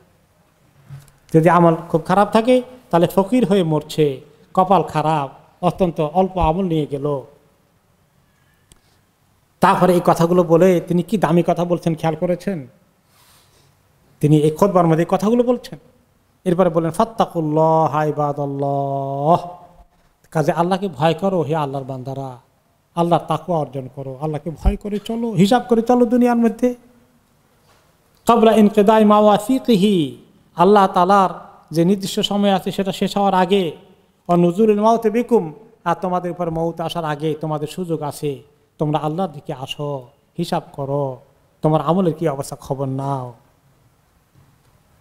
যদি আমল খুব খারাপ থাকে তাহলে ফকির হয়ে মরছে কপাল খারাপ অত্যন্ত অল্প আমল নিয়ে গেল তারপরে এই কথাগুলো বলে তিনি কি দামি কথা বলছেন খেয়াল করেছেন তিনি এই খোদবার মধ্যে কথাগুলো বলছেন এরপরে বললেন ফত্তাকুল্লাহ হাইবাদ কাজে আল্লাহকে ভয় করো হে আল্লাহর বান্দারা আল্লাহ তাকুয়া অর্জন করো আল্লাহকে ভয় করে চলো হিসাব করে চলো দুনিয়ার মধ্যে কবলা ইনকেদাই মাওয়াসিকহি আল্লাহ তালার যে নির্দিষ্ট সময় আছে সেটা শেষ হওয়ার আগে ও নজরুল মাওতে বেকুম আর তোমাদের উপর মৌত আসার আগে তোমাদের সুযোগ আছে তোমরা আল্লাহর দিকে আসো হিসাব করো তোমার আমলের কি অবস্থা খবর নাও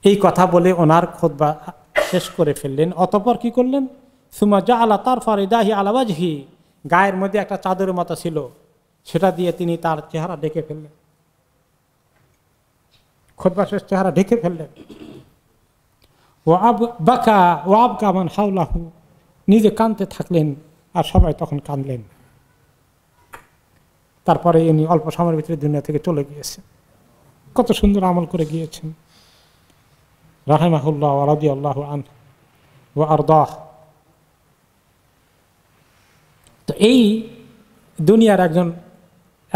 এই কথা বলে ওনার খোদবা শেষ করে ফেললেন অতপর কি করলেন সুমা জা আলা তার ফারিদাহি আলাবাজহি গায়ের মধ্যে একটা চাদরের মতো ছিল সেটা দিয়ে তিনি তার চেহারা ডেকে ফেললেন খোদবা শেষ চেহারা ঢেকে ফেললেন ও আব বাকা ও আব কামান হাউলাহু নিজে কানতে থাকলেন আর সবাই তখন কাঁদলেন তারপরে ইনি অল্প সময়ের ভিতরে দুনিয়া থেকে চলে গিয়েছেন কত সুন্দর আমল করে গিয়েছেন রাহেমাহুল্লাহ রাজি আল্লাহ আন ও আরদাহ তো এই দুনিয়ার একজন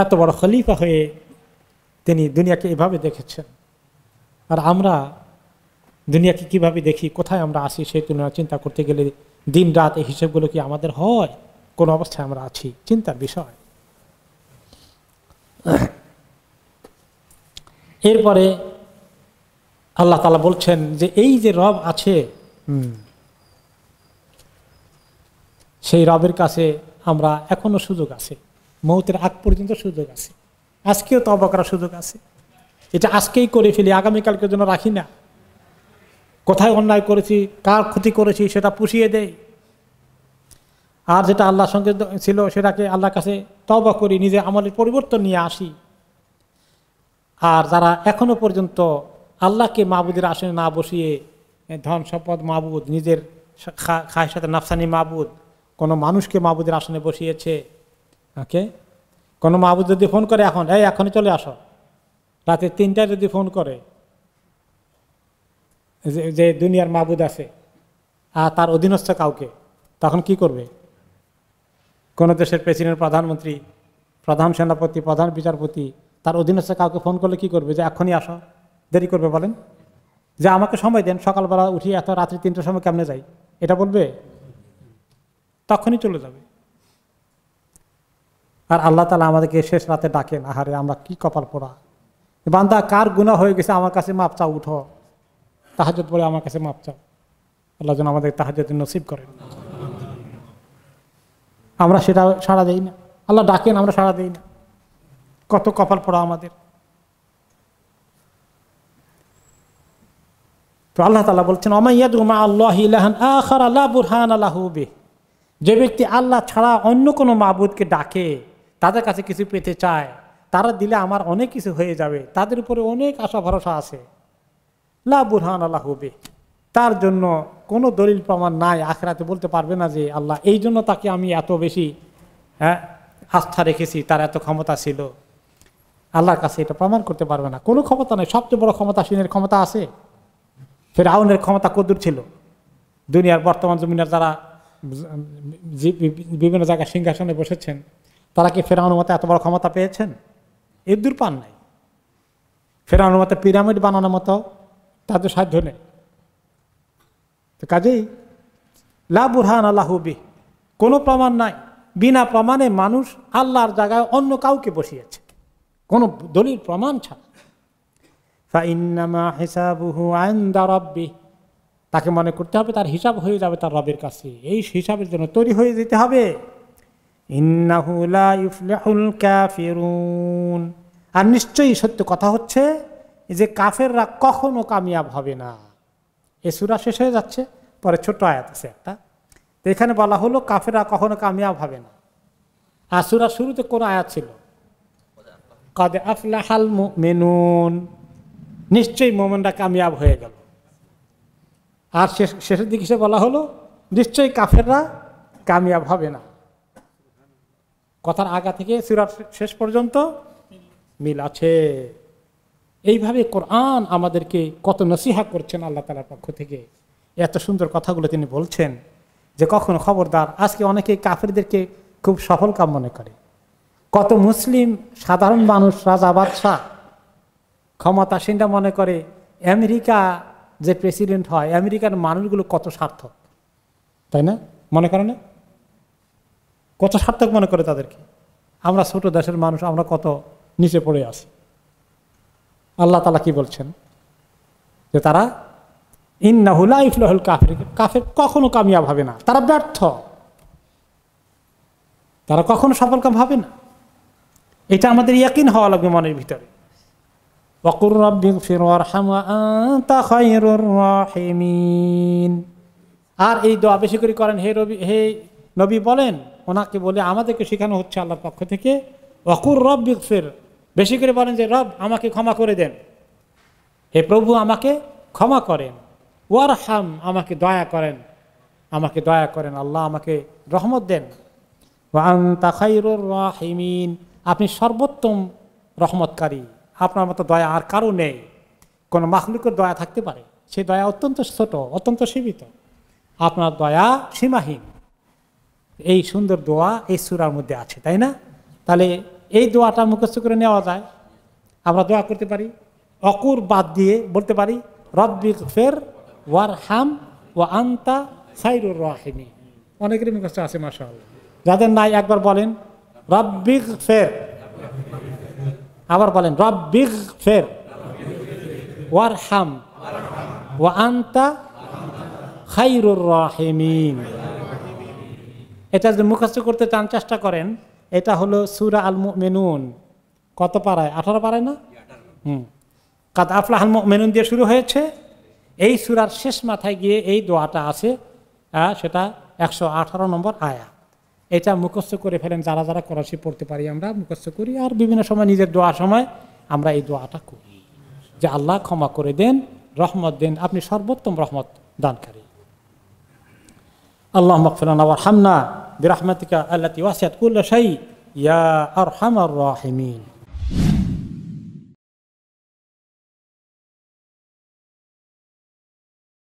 এত বড় খলিফা হয়ে তিনি দুনিয়াকে এভাবে দেখেছেন আর আমরা দুনিয়াকে কিভাবে দেখি কোথায় আমরা আসি সেই তুলনা চিন্তা করতে গেলে দিন রাত এই হিসেবগুলো কি আমাদের হয় কোন অবস্থায় আমরা আছি চিন্তার বিষয় এরপরে আল্লাহ তালা বলছেন যে এই যে রব আছে সেই রবের কাছে আমরা এখনো সুযোগ আছে মৌতের আগ পর্যন্ত সুযোগ আছে আজকেও তব করার সুযোগ আছে এটা আজকেই করে ফেলি আগামীকালকে জন্য রাখি না কোথায় অন্যায় করেছি কার ক্ষতি করেছি সেটা পুষিয়ে দেয় আর যেটা আল্লাহর সঙ্গে ছিল সেটাকে আল্লাহর কাছে তবা করি নিজে আমলের পরিবর্তন নিয়ে আসি আর যারা এখনও পর্যন্ত আল্লাহকে মাহবুদের আসনে না বসিয়ে ধন সম্পদ মাহবুদ নিজের খায়ের সাথে নাফসানি মাহবুদ কোনো মানুষকে মাহবুদের আসনে বসিয়েছে ওকে কোনো মাহবুদ যদি ফোন করে এখন এই এখনই চলে আসো রাতে তিনটায় যদি ফোন করে যে দুনিয়ার মাহবুদ আছে আর তার অধীনস্থ কাউকে তখন কি করবে কোনো দেশের প্রেসিডেন্ট প্রধানমন্ত্রী প্রধান সেনাপতি প্রধান বিচারপতি তার অধীনস্থ কাউকে ফোন করলে কি করবে যে এখনই আসো দেরি করবে বলেন যে আমাকে সময় দেন সকালবেলা উঠি এত রাত্রি তিনটার সময় কেমনে যাই এটা বলবে তখনই চলে যাবে আর আল্লাহ তালা আমাদেরকে শেষ রাতে ডাকেন আহারে আমরা কি কপাল পোড়া বান্দা কার গুণা হয়ে গেছে আমার কাছে মাপ চাও উঠো তাহাজত বলে আমার কাছে মাপ চাও আল্লাহ যেন আমাদের তাহাজত নসিব করেন আমরা সেটা সাড়া দেই না আল্লাহ ডাকেন আমরা সাড়া দেই না কত কপাল পড়া আমাদের তো আল্লাহ তালা বলছেন অমাইয়াদ আল্লাহ ইলাহান আখার আল্লাহ বুরহান আল্লাহবে যে ব্যক্তি আল্লাহ ছাড়া অন্য কোনো মাহবুদকে ডাকে তাদের কাছে কিছু পেতে চায় তারা দিলে আমার অনেক কিছু হয়ে যাবে তাদের উপরে অনেক আশা ভরসা আছে লা বুরহান হুবে তার জন্য কোনো দলিল প্রমাণ নাই আখরাতে বলতে পারবে না যে আল্লাহ এই জন্য তাকে আমি এত বেশি হ্যাঁ আস্থা রেখেছি তার এত ক্ষমতা ছিল আল্লাহর কাছে এটা প্রমাণ করতে পারবে না কোনো ক্ষমতা নেই সবচেয়ে বড় সিনের ক্ষমতা আছে ফের আউনের ক্ষমতা কদূর ছিল দুনিয়ার বর্তমান জমিনের যারা বিভিন্ন জায়গায় সিংহাসনে বসেছেন তারা কি ফেরাউন মতে এত বড় ক্ষমতা পেয়েছেন এর দূর পান নাই ফেরাউন মতে পিরামিড বানানোর মতো তাদের সাধ্য নেই তো কাজেই লাবুরহান বুরহান আল্লাহবি কোনো প্রমাণ নাই বিনা প্রমাণে মানুষ আল্লাহর জায়গায় অন্য কাউকে বসিয়েছে কোনো দলিল প্রমাণ ছাড়া তাকে মনে করতে হবে তার হিসাব হয়ে যাবে তার রবের কাছে এই হিসাবের জন্য তৈরি হয়ে যেতে হবে আর নিশ্চয়ই সত্য কথা হচ্ছে যে কাফেররা কখনো কামিয়াব হবে না এই সুরা শেষ হয়ে যাচ্ছে পরে ছোট আয়াত আছে একটা এখানে বলা হলো কাফেরা কখনো কামিয়াব হবে না আর সুরা শুরুতে কোন আয়াত ছিল কাদে আফলাহাল মেনুন নিশ্চয়ই মোমেনরা কামিয়াব হয়ে গেল আর শেষ শেষের দিকে হিসেবে বলা হলো নিশ্চয়ই কাফেররা কামিয়াব হবে না কথার আগা থেকে সুরার শেষ পর্যন্ত মিল আছে এইভাবে কোরআন আমাদেরকে কত নসিহা করছেন আল্লাহ তালার পক্ষ থেকে এত সুন্দর কথাগুলো তিনি বলছেন যে কখন খবরদার আজকে অনেকে কাফেরদেরকে খুব সফল কাম মনে করে কত মুসলিম সাধারণ মানুষ রাজা বাদশাহ ক্ষমতাসীনরা মনে করে আমেরিকা যে প্রেসিডেন্ট হয় আমেরিকার মানুষগুলো কত সার্থক তাই না মনে করে না কত সার্থক মনে করে তাদেরকে আমরা ছোট দেশের মানুষ আমরা কত নিচে পড়ে আছি আল্লাহ তালা কি বলছেন যে তারা ইন্নাহুলা ইফলাহুল কাফের কাফের কখনো কামিয়াব হবে না তারা ব্যর্থ তারা কখনো কাম হবে না এটা আমাদের ইয়াকিন হওয়া লাগবে মনের ভিতরে আর এই দোয়া বেশি করে করেন হে রবি হে নবী বলেন ওনাকে বলে আমাদেরকে শেখানো হচ্ছে আল্লাহর পক্ষ থেকে অকুর রব ফের বেশি করে বলেন যে রব আমাকে ক্ষমা করে দেন হে প্রভু আমাকে ক্ষমা করেন ওয়ারহাম আমাকে দয়া করেন আমাকে দয়া করেন আল্লাহ আমাকে রহমত দেন রাহিমিন আপনি সর্বোত্তম রহমতকারী আপনার মতো দয়া আর কারো নেই কোনো মাখলুকের দয়া থাকতে পারে সেই দয়া অত্যন্ত ছোট অত্যন্ত সীমিত আপনার দয়া সীমাহীন এই সুন্দর দোয়া এই সুরার মধ্যে আছে তাই না তাহলে এই দোয়াটা মুখস্থ করে নেওয়া যায় আমরা দোয়া করতে পারি অকুর বাদ দিয়ে বলতে পারি রব্বি ফের ওয়ার হাম ও আন্তা সাইরুর রাহিমি অনেকেরই মুখস্থ আছে মাসাল যাদের নাই একবার বলেন রব্বিক ফের আবার বলেন রব্বিক ফের ওয়ার হাম ও আন্তা খাইরুর রাহিমিন এটা যদি মুখস্থ করতে চান চেষ্টা করেন এটা হলো সুরা আল মেনুন কত পাড়ায় আঠারো পাড়ায় না হুম কাদ আফলা আল মেনুন দিয়ে শুরু হয়েছে এই সুরার শেষ মাথায় গিয়ে এই দোয়াটা আছে সেটা একশো আঠারো নম্বর আয়া এটা মুখস্থ করে ফেলেন যারা যারা করাচি পড়তে পারি আমরা মুখস্থ করি আর বিভিন্ন সময় নিজের দোয়ার সময় আমরা এই দোয়াটা করি যে আল্লাহ ক্ষমা করে দেন রহমত দেন আপনি সর্বোত্তম রহমত দানকারী আল্লাহ মকফুলান আবার হামনা برحمتك التي وسعت كل شيء يا أرحم الراحمين